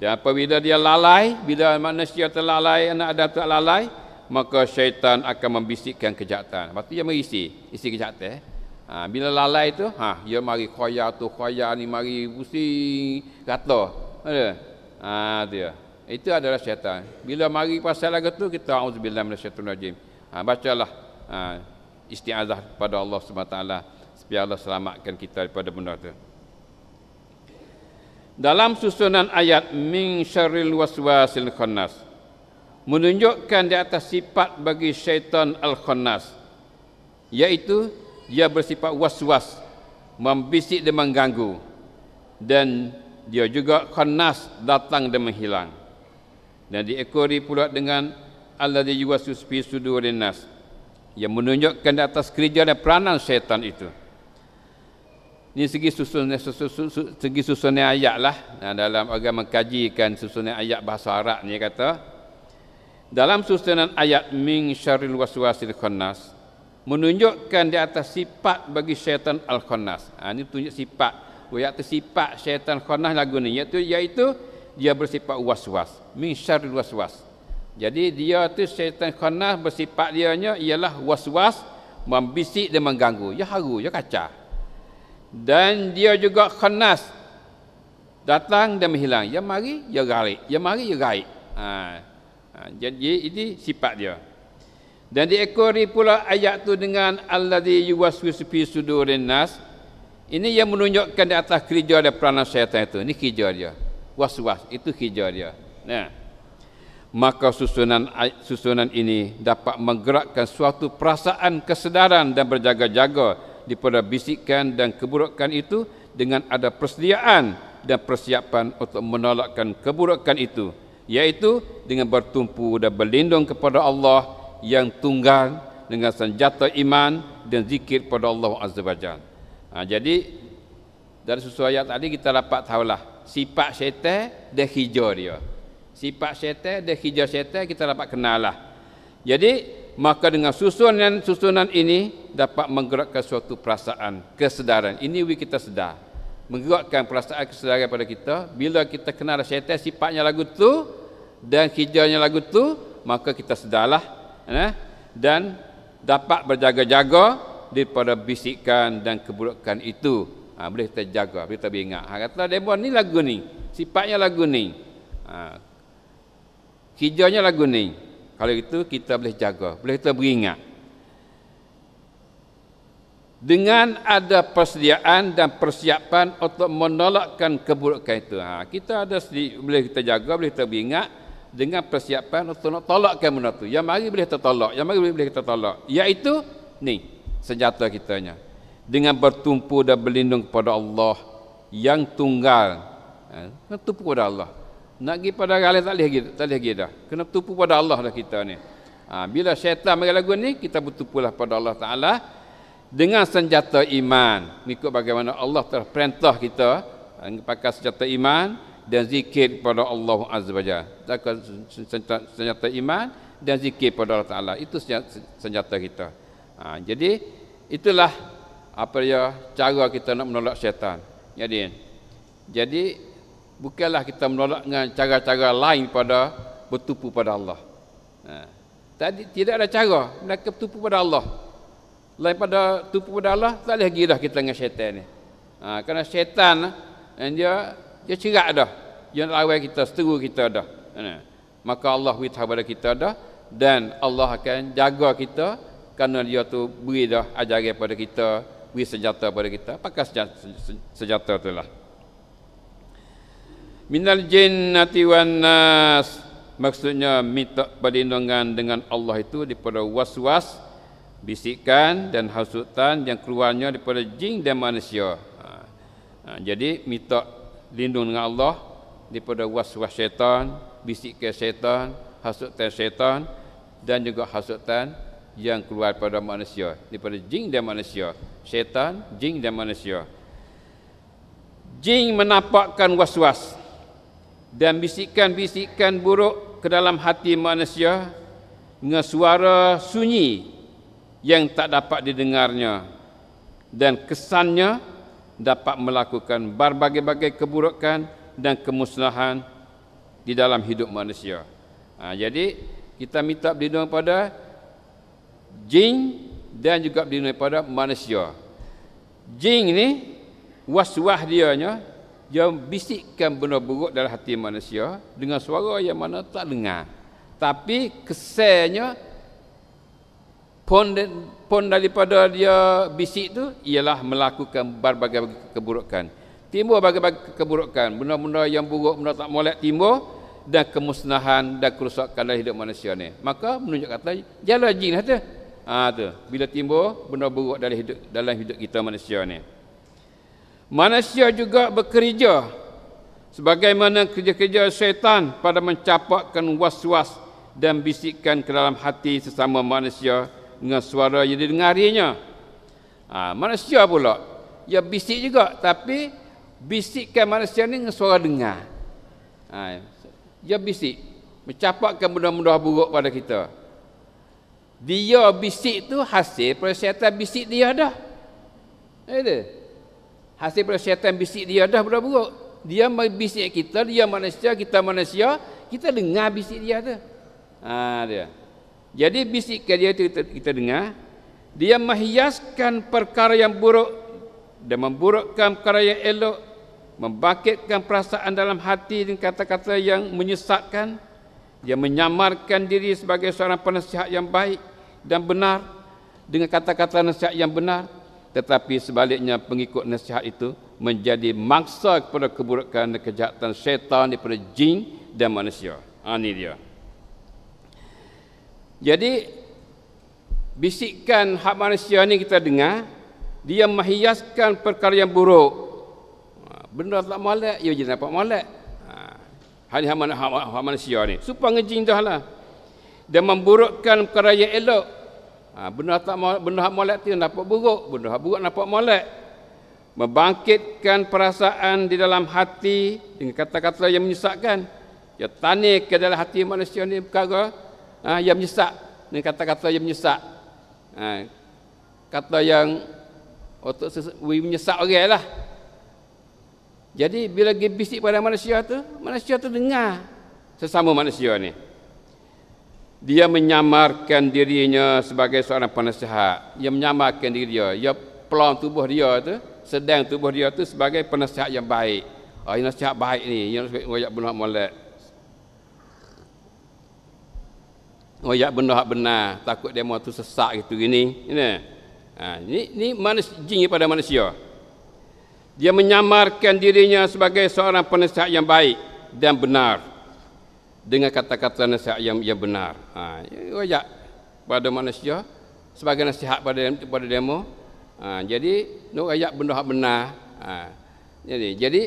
dan apabila dia lalai bila manusia terlalai anak ada tak lalai maka syaitan akan membisikkan kejahatan pasti dia mengisi isi kejahatan ha, bila lalai tu ha dia mari khoya tu khoya ni mari pusing kata ada ha, dia itu adalah syaitan bila mari pasal lagu tu kita auzubillah minasyaitan rajim ha, bacalah ha, istiazah pada Allah Subhanahu taala Biar Allah selamatkan kita daripada benda itu. Dalam susunan ayat min syarril waswasil khannas menunjukkan di atas sifat bagi syaitan al-khannas iaitu dia bersifat waswas membisik dan mengganggu dan dia juga khannas datang dan menghilang dan diekori pula dengan alladhi yuwaswisu fi sudurin yang menunjukkan di atas kerja dan peranan syaitan itu ini segi susunan segi susunan ayat lah. Nah, dalam agama kajikan susunan ayat bahasa Arab ni kata dalam susunan ayat min syarril waswasil khannas menunjukkan di atas sifat bagi syaitan al-khannas. Ha, ini tunjuk sifat. Oh, ayat tu sifat syaitan khannas lagu ni iaitu iaitu dia bersifat waswas. Min syarril waswas. Jadi dia tu syaitan khannas bersifat dia nya ialah waswas membisik dan mengganggu. Ya haru, ya kacau dan dia juga khanas datang dan menghilang yang mari ya ghaib yang mari ya ghaib ha. ha. jadi ini sifat dia dan diekori pula ayat tu dengan allazi yuwaswisu fi sudurin nas ini yang menunjukkan di atas kerja dan peranan syaitan itu ini kerja dia waswas itu kerja dia nah maka susunan susunan ini dapat menggerakkan suatu perasaan kesedaran dan berjaga-jaga daripada bisikan dan keburukan itu dengan ada persediaan dan persiapan untuk menolakkan keburukan itu yaitu dengan bertumpu dan berlindung kepada Allah yang tunggal dengan senjata iman dan zikir kepada Allah Azza wa Jalla. Ha, jadi dari susu ayat tadi kita dapat tahulah sifat syaitan dan hijau dia. Sifat syaitan dan hijau syaitan kita dapat kenal lah. Jadi maka dengan susunan-susunan ini dapat menggerakkan suatu perasaan kesedaran. Ini we kita sedar. Menggerakkan perasaan kesedaran pada kita bila kita kenal syaitan sifatnya lagu tu dan kerjanya lagu tu, maka kita sedarlah eh? dan dapat berjaga-jaga daripada bisikan dan keburukan itu. Ha, boleh kita jaga, boleh kita ingat. Ha, kata demon ni lagu ni, sifatnya lagu ni. Ha, kerjanya lagu ni. Kalau itu kita boleh jaga, boleh kita beringat. Dengan ada persediaan dan persiapan untuk menolakkan keburukan itu. Ha, kita ada boleh kita jaga, boleh kita beringat dengan persiapan untuk nak tolakkan benda itu. Yang mari boleh kita tolak, yang mari boleh kita tolak. Iaitu ni senjata kitanya. Dengan bertumpu dan berlindung kepada Allah yang tunggal. Ha, tumpu kepada Allah nak pergi pada orang lain tak boleh gitu tak boleh gitu dah kena tupu pada Allah dah kita ni ha, bila syaitan bagi lagu ni kita lah pada Allah taala dengan senjata iman mengikut bagaimana Allah telah perintah kita ha, pakai senjata iman dan zikir kepada Allah azza wajalla senjata iman dan zikir kepada Allah taala itu senjata kita ha, jadi itulah apa dia cara kita nak menolak syaitan jadi jadi bukanlah kita menolak dengan cara-cara lain pada bertupu pada Allah. Ha. Tadi tidak ada cara nak bertupu pada Allah. Lain pada tupu pada Allah tak boleh lagi dah kita dengan syaitan ni. Ha, kerana syaitan dan eh, dia dia cerak dah. Dia nak lawan kita, seteru kita dah. Ha, maka Allah beritahu kepada kita dah dan Allah akan jaga kita kerana dia tu beri dah ajaran pada kita, beri senjata pada kita. Pakai senjata, senjata tu lah minal jinnati wan nas maksudnya minta perlindungan dengan Allah itu daripada waswas bisikan dan hasutan yang keluarnya daripada jin dan manusia. Ha. ha jadi minta lindung dengan Allah daripada waswas syaitan, bisikan syaitan, hasutan syaitan dan juga hasutan yang keluar pada manusia, daripada jin dan manusia. Syaitan, jin dan manusia. Jin menampakkan waswas. -was dan bisikan-bisikan buruk ke dalam hati manusia dengan suara sunyi yang tak dapat didengarnya dan kesannya dapat melakukan berbagai-bagai keburukan dan kemusnahan di dalam hidup manusia. Ha, jadi kita minta berlindung kepada jin dan juga berlindung kepada manusia. Jin ni waswah dia nya dia bisikkan benda buruk dalam hati manusia dengan suara yang mana tak dengar. Tapi kesannya pun, pun daripada dia bisik tu ialah melakukan berbagai keburukan. Timbul berbagai keburukan, benda-benda yang buruk, benda tak molek timbul dan kemusnahan dan kerosakan dalam hidup manusia ni. Maka menunjuk kata jalan jin kata. Lah ha, Bila timbul benda buruk dalam hidup dalam hidup kita manusia ni. Manusia juga bekerja sebagaimana kerja-kerja syaitan pada mencapakkan was-was dan bisikan ke dalam hati sesama manusia dengan suara yang didengarinya. Ha, manusia pula, ya bisik juga tapi bisikkan manusia ini dengan suara dengar. Ha, ya bisik, mencapakkan benda-benda buruk pada kita. Dia bisik tu hasil, proses bisik dia dah. Ada. Eh, Hasil pada syaitan bisik dia dah budak buruk. Dia bisik kita, dia manusia, kita manusia, kita dengar bisik dia tu. Ha, dia. Jadi bisik dia itu kita, kita dengar. Dia menghiaskan perkara yang buruk dan memburukkan perkara yang elok. membangkitkan perasaan dalam hati dan kata-kata yang menyesatkan. Dia menyamarkan diri sebagai seorang penasihat yang baik dan benar. Dengan kata-kata nasihat yang benar tetapi sebaliknya pengikut nasihat itu menjadi mangsa kepada keburukan dan kejahatan syaitan daripada jin dan manusia. Ha, ini dia. Jadi bisikan hak manusia ini kita dengar dia menghiaskan perkara yang buruk. Ha, benda tak malak, ia ya jadi nampak malak. Ha, hari hak manusia ini Supaya ngejin dah lah. dan memburukkan perkara yang elok. Ha, benda tak benda hak molek tu nampak buruk, benda hak buruk nampak molek. Membangkitkan perasaan di dalam hati dengan kata-kata yang menyesatkan. Ya tani ke dalam hati manusia ni perkara ha, yang menyesat dengan kata-kata yang menyesat. Ha, kata yang untuk menyesat orang lah. Jadi bila dia bisik pada manusia tu, manusia tu dengar sesama manusia ni dia menyamarkan dirinya sebagai seorang penasihat dia menyamarkan diri dia dia pelang tubuh dia tu sedang tubuh dia tu sebagai penasihat yang baik oh, yang nasihat baik ni yang sebagai ngoyak benar molek ngoyak benar hak benar takut dia mau tu sesak gitu gini ini ha, ni ni manusia jin pada manusia dia menyamarkan dirinya sebagai seorang penasihat yang baik dan benar dengan kata-kata nasihat yang, ia benar. Ha, wajak ya, pada manusia sebagai nasihat pada pada demo. Ha, jadi nak wajak benda hak benar. Ha, jadi jadi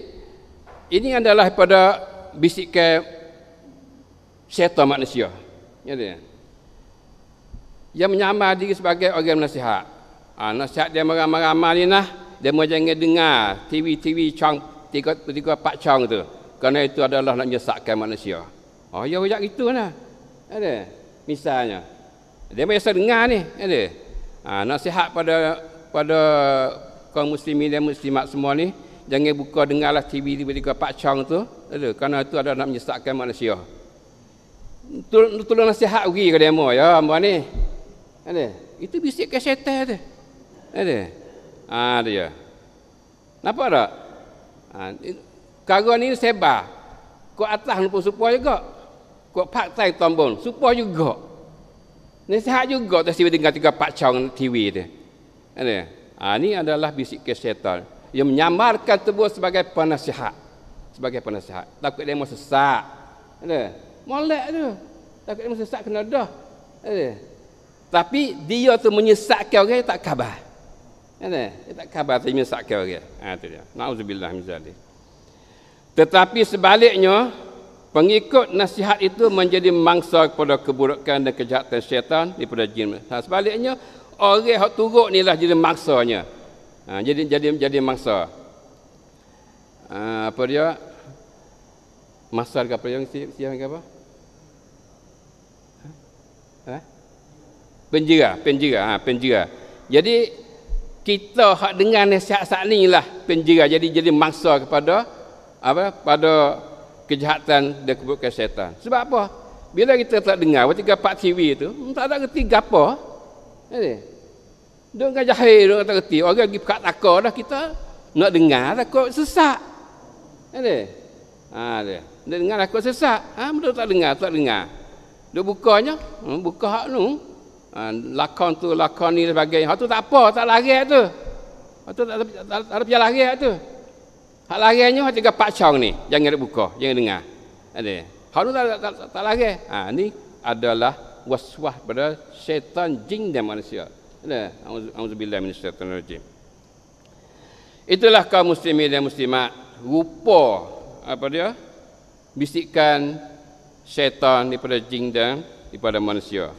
ini adalah pada bisikan syaitan manusia. Jadi yang menyamar diri sebagai orang nasihat. Ha, nasihat dia meramal ramal ni nah, dia mau jangan dengar TV-TV cang tiga tiga empat cang tu. Kerana itu adalah nak menyesatkan manusia. Oh, ya bijak gitu lah. Ada. Misalnya. Dia biasa dengar ni. Ada. Ha, nasihat pada pada kaum muslimin dan muslimat semua ni. Jangan buka dengarlah TV tiba-tiba Pak Chong tu. Ada. karena itu ada nak menyesatkan manusia. Tolong, tolong nasihat pergi ke demo ya hamba ni. Ada. Itu bisik ke syaitan tu. Ada. Ha, ada ya. Nampak tak? Ha, Kara ni sebar. Kau atas pun supaya juga kuat pak tai tombong supo juga nasihat juga tak sibuk dengar tiga pak cong TV dia ini, ha, ini adalah bisik kesetan yang menyamarkan tubuh sebagai penasihat sebagai penasihat takut dia mau sesak ini, molek tu takut dia mau sesak kena dah ini, tapi dia tu menyesatkan orang tak khabar ini, tak khabar tu menyesatkan orang ha, tu dia na'udzubillah tetapi sebaliknya Pengikut nasihat itu menjadi mangsa kepada keburukan dan kejahatan syaitan daripada jin. Ha, sebaliknya, orang yang turut ni lah jadi mangsanya. Ha, jadi jadi jadi mangsa. Ha, apa dia? Masa ke apa yang siap, siap apa? Ha? ha? Penjira, penjira, ha, penjira. Jadi, kita hak dengan nasihat saat ni lah penjira. Jadi, jadi mangsa kepada apa? Pada kejahatan dan keburukan syaitan. Sebab apa? Bila kita tak dengar, waktu kita pak TV itu, tak ada kerti apa. Jadi, dia ngaji jahil, dia tak kerti. Orang lagi pekat takar dah kita, nak dengar takut sesak. Jadi, ha, dia. dia dengar takut sesak. Ha, dia tak dengar, tak dengar. Dia bukanya, hmm, buka hak ni. Ha, lakon tu, lakon ni dan sebagainya. Hak tu tak apa, tak larik tu. Hak tu tak, tak, tak, tak, ada pihak larik tu. Tak larangnya hati ke Pak Chong ni. Jangan nak buka, jangan dengar. Ade. Hal tak tak, tak, tak larang. Ha ni adalah waswas pada syaitan jin dan manusia. Ade. Auzubillah min syaitan rajim. Itulah kaum muslimin dan muslimat rupa apa dia? bisikan syaitan daripada jin dan daripada manusia.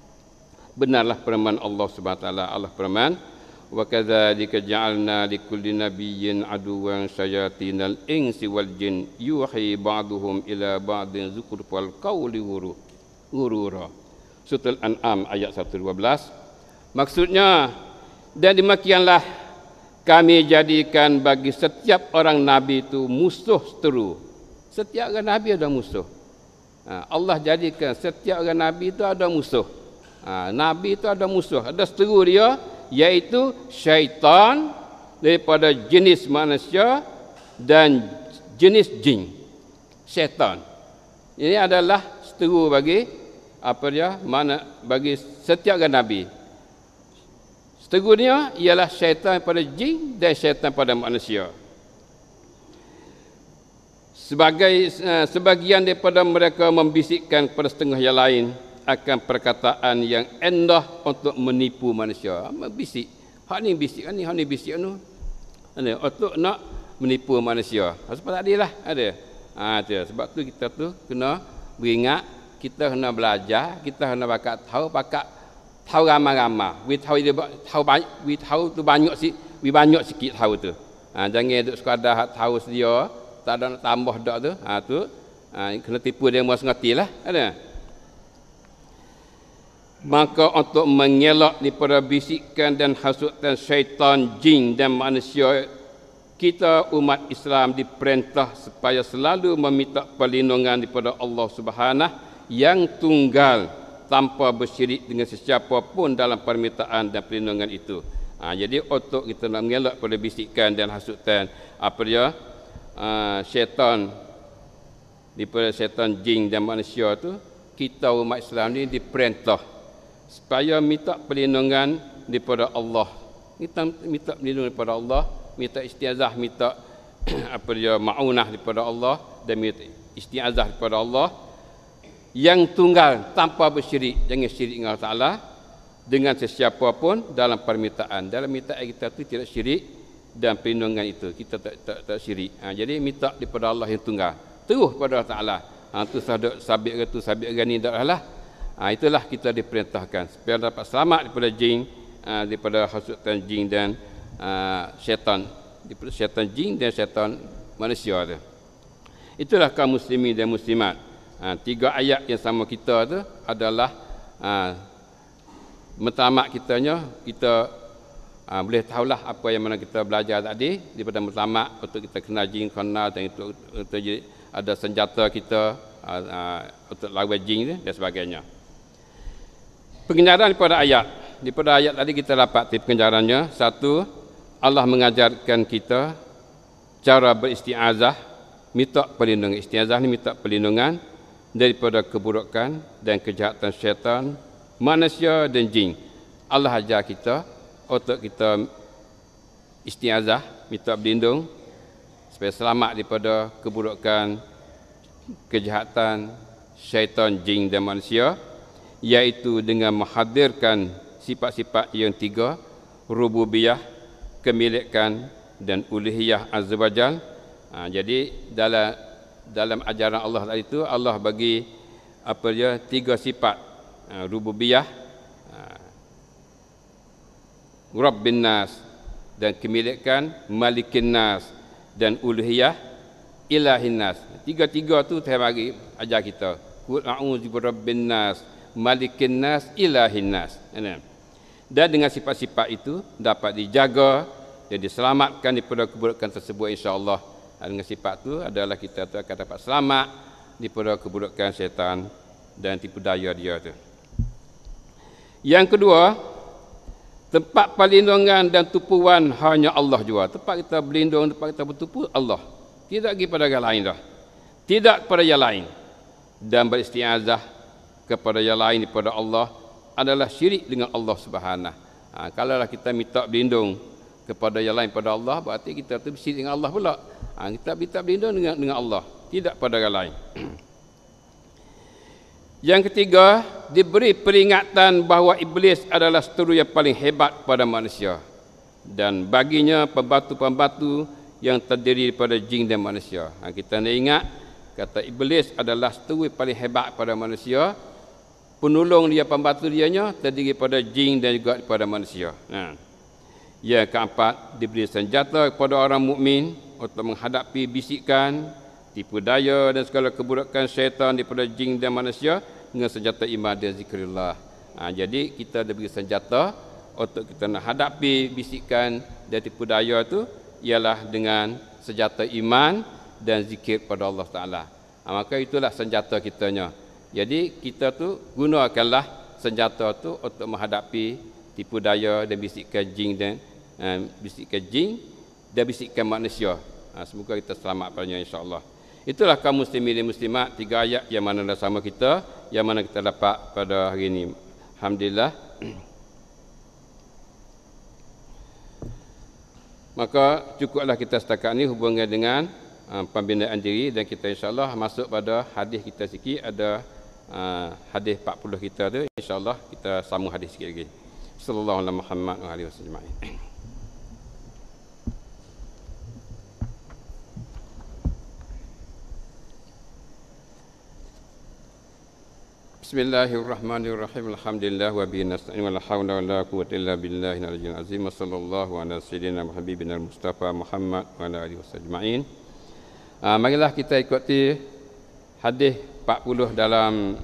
Benarlah firman Allah Subhanahu Allah firman وكذلك جعلنا لكل نبي عدوا شياطين الإنس والجن يوحي بعضهم إلى بعض ذكر القول غرورا سورة الأنعام آية 112 maksudnya dan demikianlah kami jadikan bagi setiap orang nabi itu musuh seteru setiap orang nabi ada musuh ha, Allah jadikan setiap orang nabi itu ada musuh ha, nabi itu ada musuh ada seteru dia yaitu syaitan daripada jenis manusia dan jenis jin syaitan ini adalah seteru bagi apa dia mana bagi setiap kan nabi seterunya ialah syaitan pada jin dan syaitan pada manusia sebagai uh, sebagian daripada mereka membisikkan kepada setengah yang lain akan perkataan yang endah untuk menipu manusia. Bisik. Hak ni bisik kan ni, hak ni bisik anu. Ini, untuk nak menipu manusia. Sebab tak adalah. Ada. Ha, tu. Sebab tu kita tu kena beringat. Kita kena belajar. Kita kena pakat tahu. Pakat tahu agama-agama, We tahu, dia, tahu, banyak, we tahu tu banyak sikit. We banyak sikit tahu tu. Ha, jangan duduk sekadar tahu sedia. Tak ada nak tambah dak tu. Ha, tu. Ha, kena tipu dia mahu sengerti lah. Ada maka untuk mengelak daripada bisikan dan hasutan syaitan jin dan manusia kita umat Islam diperintah supaya selalu meminta perlindungan daripada Allah Subhanahu yang tunggal tanpa bersyirik dengan sesiapa pun dalam permintaan dan perlindungan itu. Ha, jadi untuk kita nak mengelak pada bisikan dan hasutan apa dia? Uh, syaitan daripada syaitan jin dan manusia itu, kita umat Islam ini diperintah supaya minta perlindungan daripada Allah. Kita minta perlindungan daripada Allah, minta istiazah, minta apa dia maunah daripada Allah dan minta istiazah daripada Allah yang tunggal tanpa bersyirik jangan syirik dengan Allah Ta'ala dengan sesiapa pun dalam permintaan dalam minta kita itu tidak syirik dan perlindungan itu kita tak, tak, tak syirik ha, jadi minta daripada Allah yang tunggal terus kepada Allah Ta'ala ha, tu sahabat sabit ke tu sabit ke ni lah. Ha, itulah kita diperintahkan supaya dapat selamat daripada jin, ha, daripada hasutan jin dan ha, syaitan, daripada syaitan jin dan syaitan manusia tu. Itulah kaum muslimin dan muslimat. Ha, tiga ayat yang sama kita tu adalah ha, metamak kitanya kita ha, boleh tahulah apa yang mana kita belajar tadi daripada metamak untuk kita kenal jin kena dan itu, itu, itu ada senjata kita ha, ha, untuk lawan jin dan sebagainya. Pengajaran daripada ayat. Daripada ayat tadi kita dapat tip pengajarannya Satu, Allah mengajarkan kita cara beristiazah, minta perlindungan. Istiazah ni minta perlindungan daripada keburukan dan kejahatan syaitan, manusia dan jin. Allah ajar kita untuk kita istiazah, minta perlindung supaya selamat daripada keburukan, kejahatan, syaitan, jin dan Manusia iaitu dengan menghadirkan sifat-sifat yang tiga rububiyah kemilikan dan uluhiyah azza wajal ha, jadi dalam dalam ajaran Allah tadi itu Allah bagi apa dia tiga sifat ha, rububiyah ha, rabbin nas dan kemilikan malikin nas dan uluhiyah ilahin nas tiga-tiga tu tiap hari ajar kita qul a'udzu birabbin nas malikin nas ilahin nas dan dengan sifat-sifat itu dapat dijaga dan diselamatkan daripada keburukan tersebut insyaallah dengan sifat itu adalah kita tu akan dapat selamat daripada keburukan syaitan dan tipu daya dia tu yang kedua tempat perlindungan dan tumpuan hanya Allah jua tempat kita berlindung tempat kita bertupu Allah tidak pergi pada yang lain dah tidak pada yang lain dan beristiazah kepada yang lain daripada Allah adalah syirik dengan Allah Subhanahu. Ha, kalau lah kita minta berlindung kepada yang lain pada Allah berarti kita tu bersyirik dengan Allah pula. Ha, kita minta berlindung dengan dengan Allah, tidak pada yang lain. yang ketiga, diberi peringatan bahawa iblis adalah seteru yang paling hebat pada manusia dan baginya pembatu-pembatu yang terdiri daripada jin dan manusia. Ha, kita nak ingat kata iblis adalah seteru yang paling hebat pada manusia penolong dia pembantu dia nya terdiri pada jin dan juga kepada manusia ha. yang keempat diberi senjata kepada orang mukmin untuk menghadapi bisikan tipu daya dan segala keburukan syaitan daripada jin dan manusia dengan senjata iman dan zikrullah ha. jadi kita diberi senjata untuk kita nak hadapi bisikan dan tipu daya tu ialah dengan senjata iman dan zikir kepada Allah Taala. Ha, maka itulah senjata kitanya. Jadi kita tu gunakanlah senjata tu untuk menghadapi tipu daya dan bisikan jin dan uh, bisikan jin dan bisikan manusia. Ha, semoga kita selamat padanya insya-Allah. Itulah kaum muslimin dan muslimat tiga ayat yang mana dah sama kita yang mana kita dapat pada hari ini. Alhamdulillah. Maka cukuplah kita setakat ini hubungan dengan uh, pembinaan diri dan kita insya-Allah masuk pada hadis kita sikit ada uh, hadis 40 kita tu insyaallah kita sama hadis sikit lagi sallallahu alaihi Muhammad wa alihi wasallam Bismillahirrahmanirrahim. Alhamdulillah wa bihi nasta'in wa la hawla wa la quwwata illa billah al-'aliyyil 'azim. Sallallahu 'ala sayyidina wa habibina al-Mustafa Muhammad wa alihi wasallam. Ah marilah kita ikuti hadis 40 dalam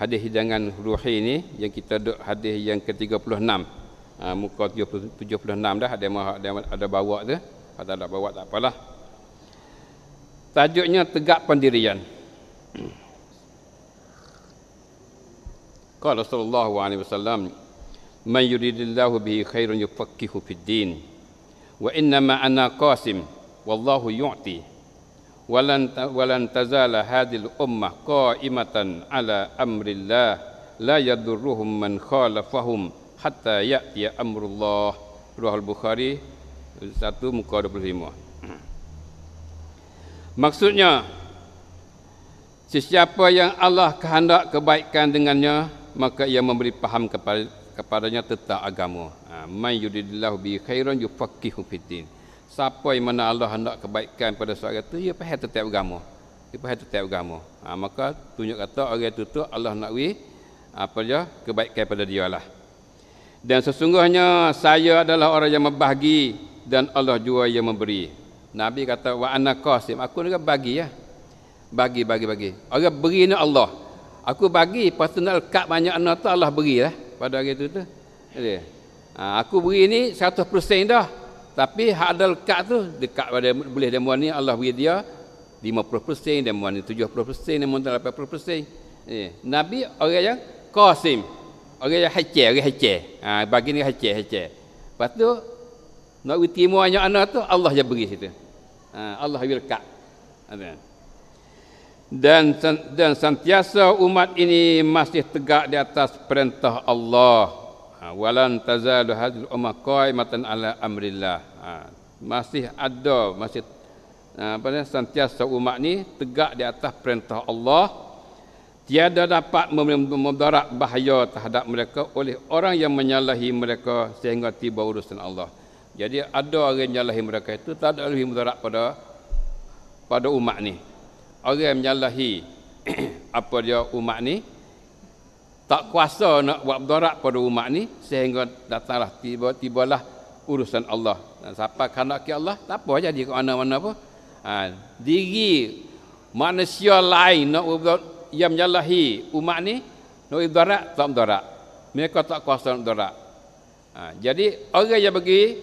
hadis hidangan ruhi ini yang kita duk hadis yang ke-36 uh, ah, muka 76 dah ada ada, ada bawa tu ada tak bawa tak apalah tajuknya tegak pendirian Qala sallallahu alaihi wasallam man yuridillahu bihi khairan yufaqihu fid din wa inna ma ana qasim wallahu yu'ti walan walan hadil ummah qaimatan ala amrillah la yadurruhum man khalafahum hatta ya'ti amrullah Ruah al-Bukhari 1 muka 25 Maksudnya Sesiapa yang Allah kehendak kebaikan dengannya Maka ia memberi paham kepada kepadanya tentang agama ha, Man yudidillahu bi khairan yufakihu fitin siapa yang mana Allah hendak kebaikan pada seorang itu ia faham tetap agama ia faham tetap agama ha, maka tunjuk kata orang itu tu Allah nak wi ha, apa dia kebaikan pada dia lah dan sesungguhnya saya adalah orang yang membahagi dan Allah jua yang memberi Nabi kata wa ana qasim aku nak kan bagi ya bagi bagi bagi orang beri ni Allah aku bagi personal kad banyak anak tu Allah berilah pada orang itu tu jadi ha, aku beri ni 100% dah tapi hak ada lekat tu dekat pada boleh demo ni Allah bagi dia 50% demo ni 70% demo ni 80%. Eh, Nabi orang yang Qasim. Orang yang Hajjah, orang Hajjah. Ha bagi ni Hajjah, Hajjah. Lepas tu nak pergi timur anak anak tu Allah je beri situ. Ha, Allah bagi lekat. Dan, dan dan sentiasa umat ini masih tegak di atas perintah Allah Ha, walan tazalu hadzal ummah qaimatan ala amrillah ha, masih ada masih ha, apa ni sentiasa umat ni tegak di atas perintah Allah tiada dapat memudarat bahaya terhadap mereka oleh orang yang menyalahi mereka sehingga tiba urusan Allah jadi ada orang yang menyalahi mereka itu tak ada lebih mudarat pada pada umat ni orang yang menyalahi apa dia umat ni tak kuasa nak buat mudarat pada umat ni sehingga datanglah tiba-tibalah urusan Allah. Dan siapa kehendak Allah, tak apa jadi ke mana-mana apa. Ha, diri manusia lain nak buat yang menyalahi umat ni nak mudarat tak mudarat. Mereka tak kuasa nak mudarat. Ha, jadi orang yang bagi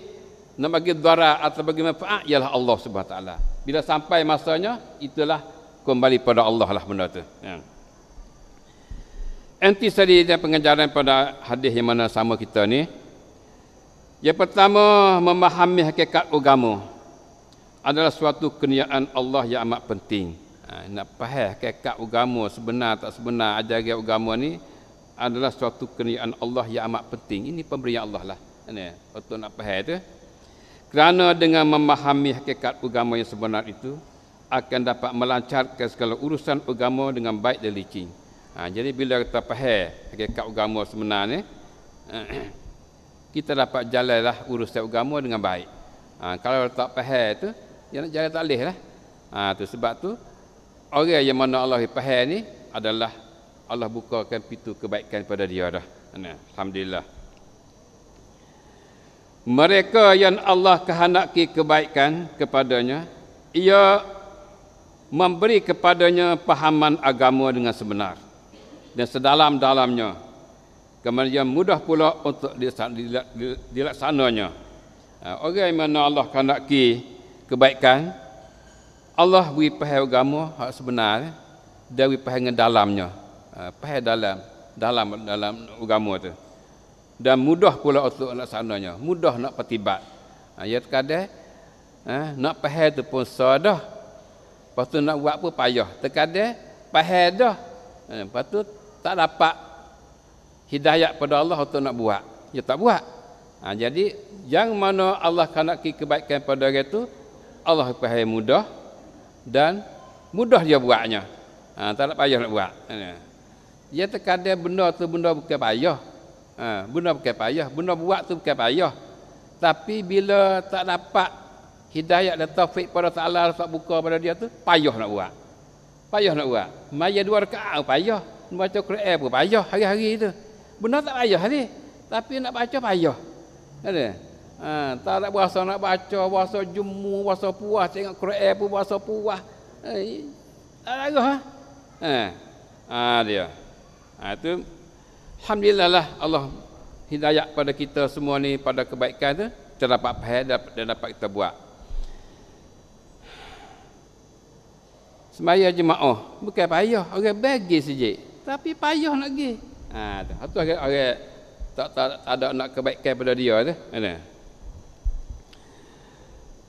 nak bagi dara atau bagi manfaat ialah Allah Subhanahu taala. Bila sampai masanya itulah kembali pada Allah lah benda tu. Ya. Enti sari dan pengajaran pada hadis yang mana sama kita ni. Yang pertama memahami hakikat agama adalah suatu keniaan Allah yang amat penting. Ha, nak faham hakikat agama sebenar tak sebenar ajaran agama ni adalah suatu keniaan Allah yang amat penting. Ini pemberian Allah lah. Ini betul nak faham tu. Kerana dengan memahami hakikat agama yang sebenar itu akan dapat melancarkan segala urusan agama dengan baik dan licin. Ha, jadi bila kita faham hakikat agama sebenarnya, kita dapat jalanlah urus agama dengan baik. Ha, kalau tak faham itu, ya nak jalan tak boleh lah. Ha, tu sebab tu orang yang mana Allah faham ni adalah Allah bukakan pintu kebaikan pada dia dah. alhamdulillah. Mereka yang Allah kehendaki kebaikan kepadanya, ia memberi kepadanya pahaman agama dengan sebenar dan sedalam-dalamnya. Kemudian mudah pula untuk dilaksananya. Ha, orang yang mana Allah kandaki kebaikan, Allah beri pahaya agama hak sebenar dan beri pahaya dalamnya. Ha, pahaya dalam, dalam dalam agama itu. Dan mudah pula untuk laksananya. Mudah nak pertibat. Ha, ya terkadang, nak pahaya itu pun sadah. Lepas tu nak buat apa payah. Terkadang, pahaya dah. Lepas tu tak dapat hidayah pada Allah untuk nak buat. Dia tak buat. Ha, jadi yang mana Allah nak kebaikan pada orang itu Allah pahai mudah dan mudah dia buatnya. Ha, tak ada payah nak buat. Ha, dia terkadang benda tu benda bukan payah. Ha, benda bukan payah. Benda buat tu bukan payah. Tapi bila tak dapat hidayah dan taufik pada Ta'ala tak buka pada dia tu, payah nak buat. Payah nak buat. Maya dua rekaat payah membaca Quran eh, pun payah hari-hari itu. Benar tak payah hari. Tapi nak baca payah. Ada. Ha, tak ada berasa nak baca, berasa jemu, berasa puas, tengok Quran pun berasa puas. Eh, tak ada ha? ha? Ha, dia. Ha, itu. Alhamdulillah lah Allah hidayah pada kita semua ni pada kebaikan tu. Kita dapat pahal dan dapat kita buat. Semaya jemaah. Oh, bukan payah. Orang bagi sejik tapi payah nak pergi. Ha tu. Satu orang, orang tak, tak, tak ada nak kebaikan pada dia tu. Mana?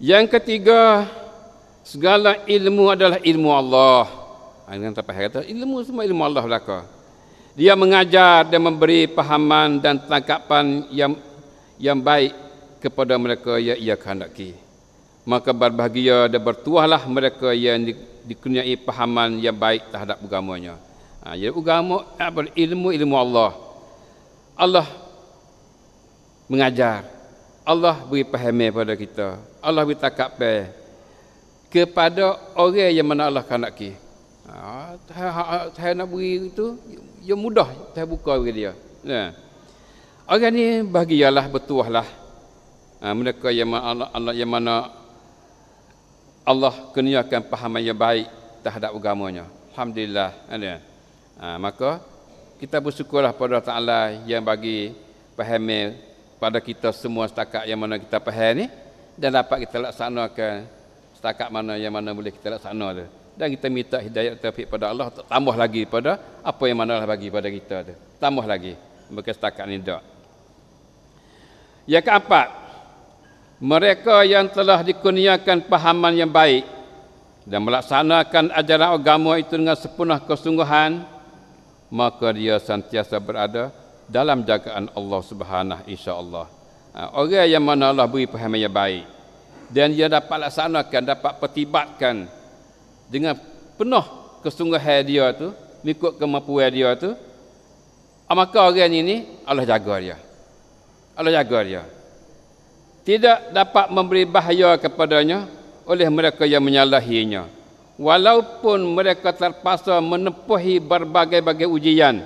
Yang ketiga, segala ilmu adalah ilmu Allah. Ha, tak payah kata, ilmu semua ilmu Allah belaka. Dia mengajar dan memberi pahaman dan tangkapan yang yang baik kepada mereka yang ia kehendaki. Maka berbahagia dan bertuahlah mereka yang dikurniai pahaman yang baik terhadap agamanya. Ha, jadi agama apa ilmu ilmu Allah. Allah mengajar. Allah beri pahami kepada kita. Allah beri takap kepada orang yang mana Allah kanak ki. Ha, saya ha, ha, nak beri itu yang mudah saya buka bagi dia. Ya. Orang ni bahagialah bertuahlah. Ha, mereka yang mana Allah, Allah yang mana Allah kurniakan pahaman yang baik terhadap agamanya. Alhamdulillah. Ya ha, maka kita bersyukurlah pada Taala yang bagi pahami pada kita semua setakat yang mana kita pahami ni dan dapat kita laksanakan setakat mana yang mana boleh kita laksanakan dan kita minta hidayah taufik pada Allah tambah lagi pada apa yang mana Allah bagi pada kita tu tambah lagi bukan setakat ni dak yang keempat mereka yang telah dikurniakan pahaman yang baik dan melaksanakan ajaran agama itu dengan sepenuh kesungguhan maka dia sentiasa berada dalam jagaan Allah Subhanahu insya-Allah. Ha, orang yang mana Allah beri pemahaman yang baik dan dia dapat laksanakan, dapat pertibatkan dengan penuh kesungguhan dia tu, mengikut kemampuan dia tu, ah, maka orang ini Allah jaga dia. Allah jaga dia. Tidak dapat memberi bahaya kepadanya oleh mereka yang menyalahinya walaupun mereka terpaksa menempuhi berbagai-bagai ujian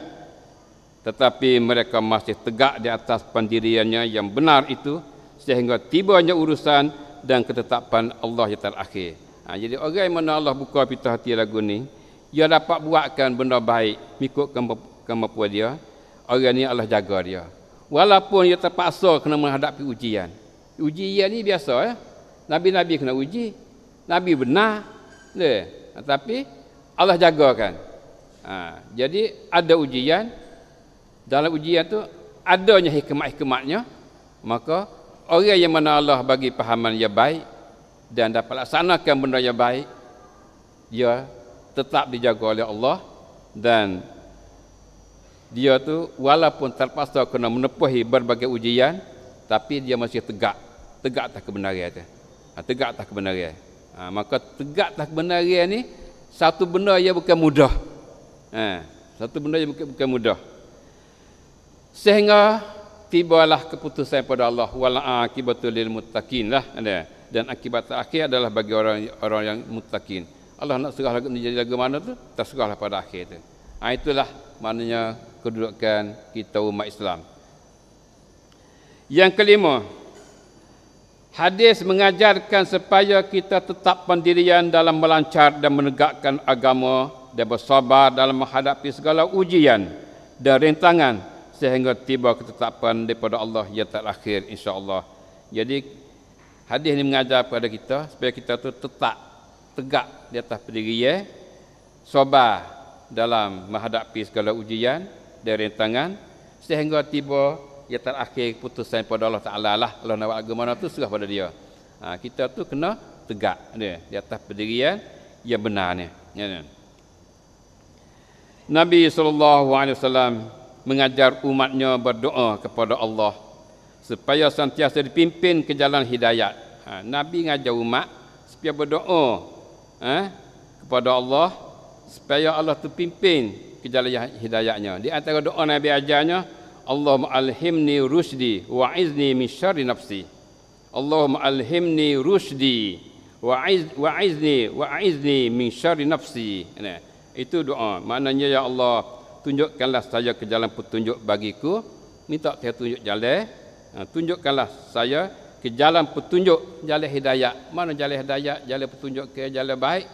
tetapi mereka masih tegak di atas pendiriannya yang benar itu sehingga tibanya urusan dan ketetapan Allah yang terakhir. Ha, jadi orang yang mana Allah buka pintu hati lagu ni, dia dapat buatkan benda baik mengikut kemampuan dia, orang ni Allah jaga dia. Walaupun dia terpaksa kena menghadapi ujian. Ujian ini biasa ya. Nabi-nabi kena uji. Nabi benar, Leh. Tapi Allah jagakan. Ha. Jadi ada ujian. Dalam ujian tu adanya hikmat-hikmatnya. Maka orang yang mana Allah bagi pahaman yang baik dan dapat laksanakan benda yang baik dia tetap dijaga oleh Allah dan dia tu walaupun terpaksa kena menepuhi berbagai ujian tapi dia masih tegak tegak atas kebenaran tu ha, tegak atas kebenaran ha, maka tegaklah kebenaran ni satu benda yang bukan mudah ha, satu benda yang bukan, bukan mudah sehingga tibalah keputusan pada Allah wal akibatul lil muttaqin lah ada dan akibat terakhir adalah bagi orang orang yang muttaqin Allah nak serah lagu jadi lagu mana tu terserahlah pada akhir tu ha, itulah maknanya kedudukan kita umat Islam yang kelima Hadis mengajarkan supaya kita tetap pendirian dalam melancar dan menegakkan agama dan bersabar dalam menghadapi segala ujian dan rintangan sehingga tiba ketetapan daripada Allah yang terakhir insya-Allah. Jadi hadis ini mengajar kepada kita supaya kita tu tetap tegak di atas pendirian, sabar dalam menghadapi segala ujian dan rintangan sehingga tiba ya terakhir putusan pada Allah Taala lah Allah nak buat agama mana tu serah pada dia ha, kita tu kena tegak dia di atas pendirian yang benar ni ya, ya. Nabi sallallahu alaihi wasallam mengajar umatnya berdoa kepada Allah supaya sentiasa dipimpin ke jalan hidayat. Ha, Nabi mengajar umat supaya berdoa eh, kepada Allah supaya Allah tu pimpin ke jalan hidayatnya. Di antara doa Nabi ajarnya Allahumma alhimni rusdi wa izni min syarri nafsi. Allahumma alhimni rusdi wa iz wa izni wa izni min syarri nafsi. Nah, itu doa. Maknanya ya Allah, tunjukkanlah saya ke jalan petunjuk bagiku. Minta saya tunjuk jalan. Ha, tunjukkanlah saya ke jalan petunjuk jalan hidayah. Mana jalan hidayah, jalan petunjuk ke jalan baik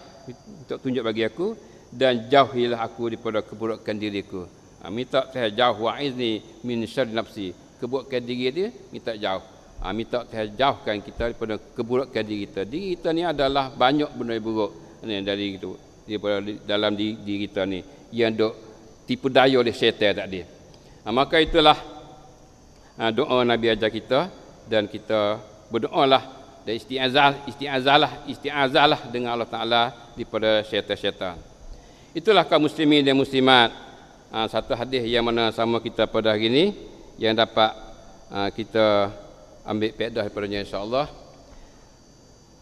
untuk tunjuk bagi aku dan jauhilah aku daripada keburukan diriku. Ha, minta Tuhan jauh wa'izni min syar nafsi keburukan diri dia minta jauh ha, minta Tuhan jauhkan kita daripada keburukan diri kita diri kita ni adalah banyak benda yang buruk ni dari itu daripada dalam diri, kita ni yang dok tipu daya oleh syaitan tadi ha, maka itulah ha, doa Nabi ajar kita dan kita berdoalah lah dan isti'azah isti'azah lah dengan Allah Ta'ala daripada syaitan-syaitan itulah kaum muslimin dan muslimat uh, satu hadis yang mana sama kita pada hari ini yang dapat uh, kita ambil faedah daripadanya insya-Allah.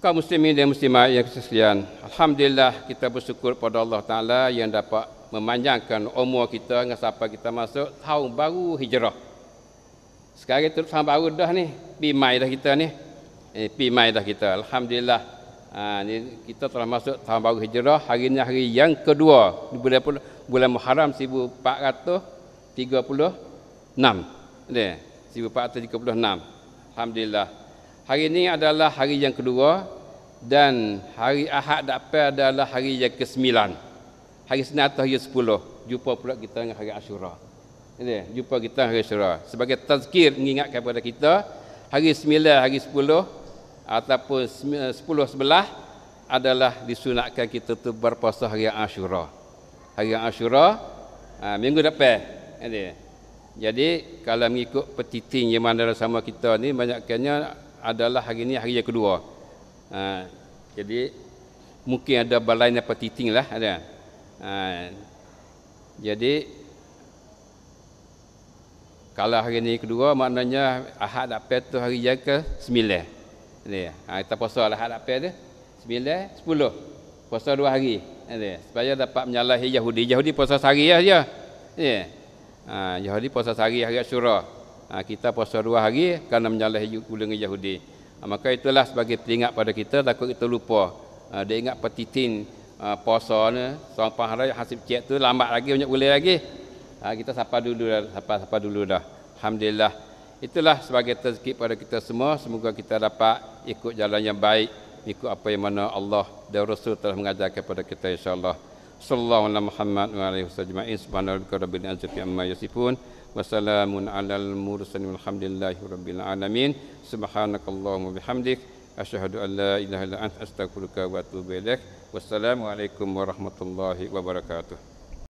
Kaum muslimin dan muslimat yang sekalian, alhamdulillah kita bersyukur pada Allah Taala yang dapat memanjangkan umur kita dengan siapa kita masuk tahun baru hijrah. Sekarang terus tahun baru dah ni, pi mai dah kita ni. Eh, pi mai dah kita. Alhamdulillah. Ha, ini kita telah masuk tahun baru hijrah, hari ini hari yang kedua di bulan, bulan Muharram 1436. Ini, 1436. Alhamdulillah. Hari ini adalah hari yang kedua dan hari Ahad dapat adalah hari yang ke-9. Hari Senin atau hari 10. Jumpa pula kita dengan hari asyura. Ini, jumpa kita hari asyura Sebagai tazkir mengingatkan kepada kita, hari 9, hari 10, ataupun eh, sepuluh sebelah adalah disunatkan kita tu berpuasa hari Ashura. Hari Ashura ha, ah, minggu depan. Kan jadi, kalau mengikut petiting yang mana sama kita ni banyaknya adalah hari ini hari yang kedua. Ha, jadi mungkin ada balainya petiting lah ada. Kan ha, ah, jadi kalau hari ini kedua maknanya Ahad dapat tu hari yang ke sembilan. Ini. Ha, kita puasa lah hak lapar dia. Sembilan, sepuluh. Puasa dua hari. Ini. Supaya dapat menyalahi Yahudi. Yahudi puasa sehari ya, dia. Ini. Ha, Yahudi puasa sehari hari syurah. Ha, kita puasa dua hari kerana menyalahi ulang Yahudi. Ha, maka itulah sebagai peringat pada kita takut kita lupa. Ha, dia ingat petitin ha, puasa ni. Soal pahala hasib cek tu lambat lagi banyak boleh lagi. Ha, kita sapa dulu dah. Sapa, sapa dulu dah. Alhamdulillah. Itulah sebagai tazkid pada kita semua. Semoga kita dapat ikut jalan yang baik. Ikut apa yang mana Allah dan Rasul telah mengajar kepada kita insyaAllah. Sallallahu alaihi alaihi wasallam. Subhanallahi Wassalamualaikum warahmatullahi wabarakatuh.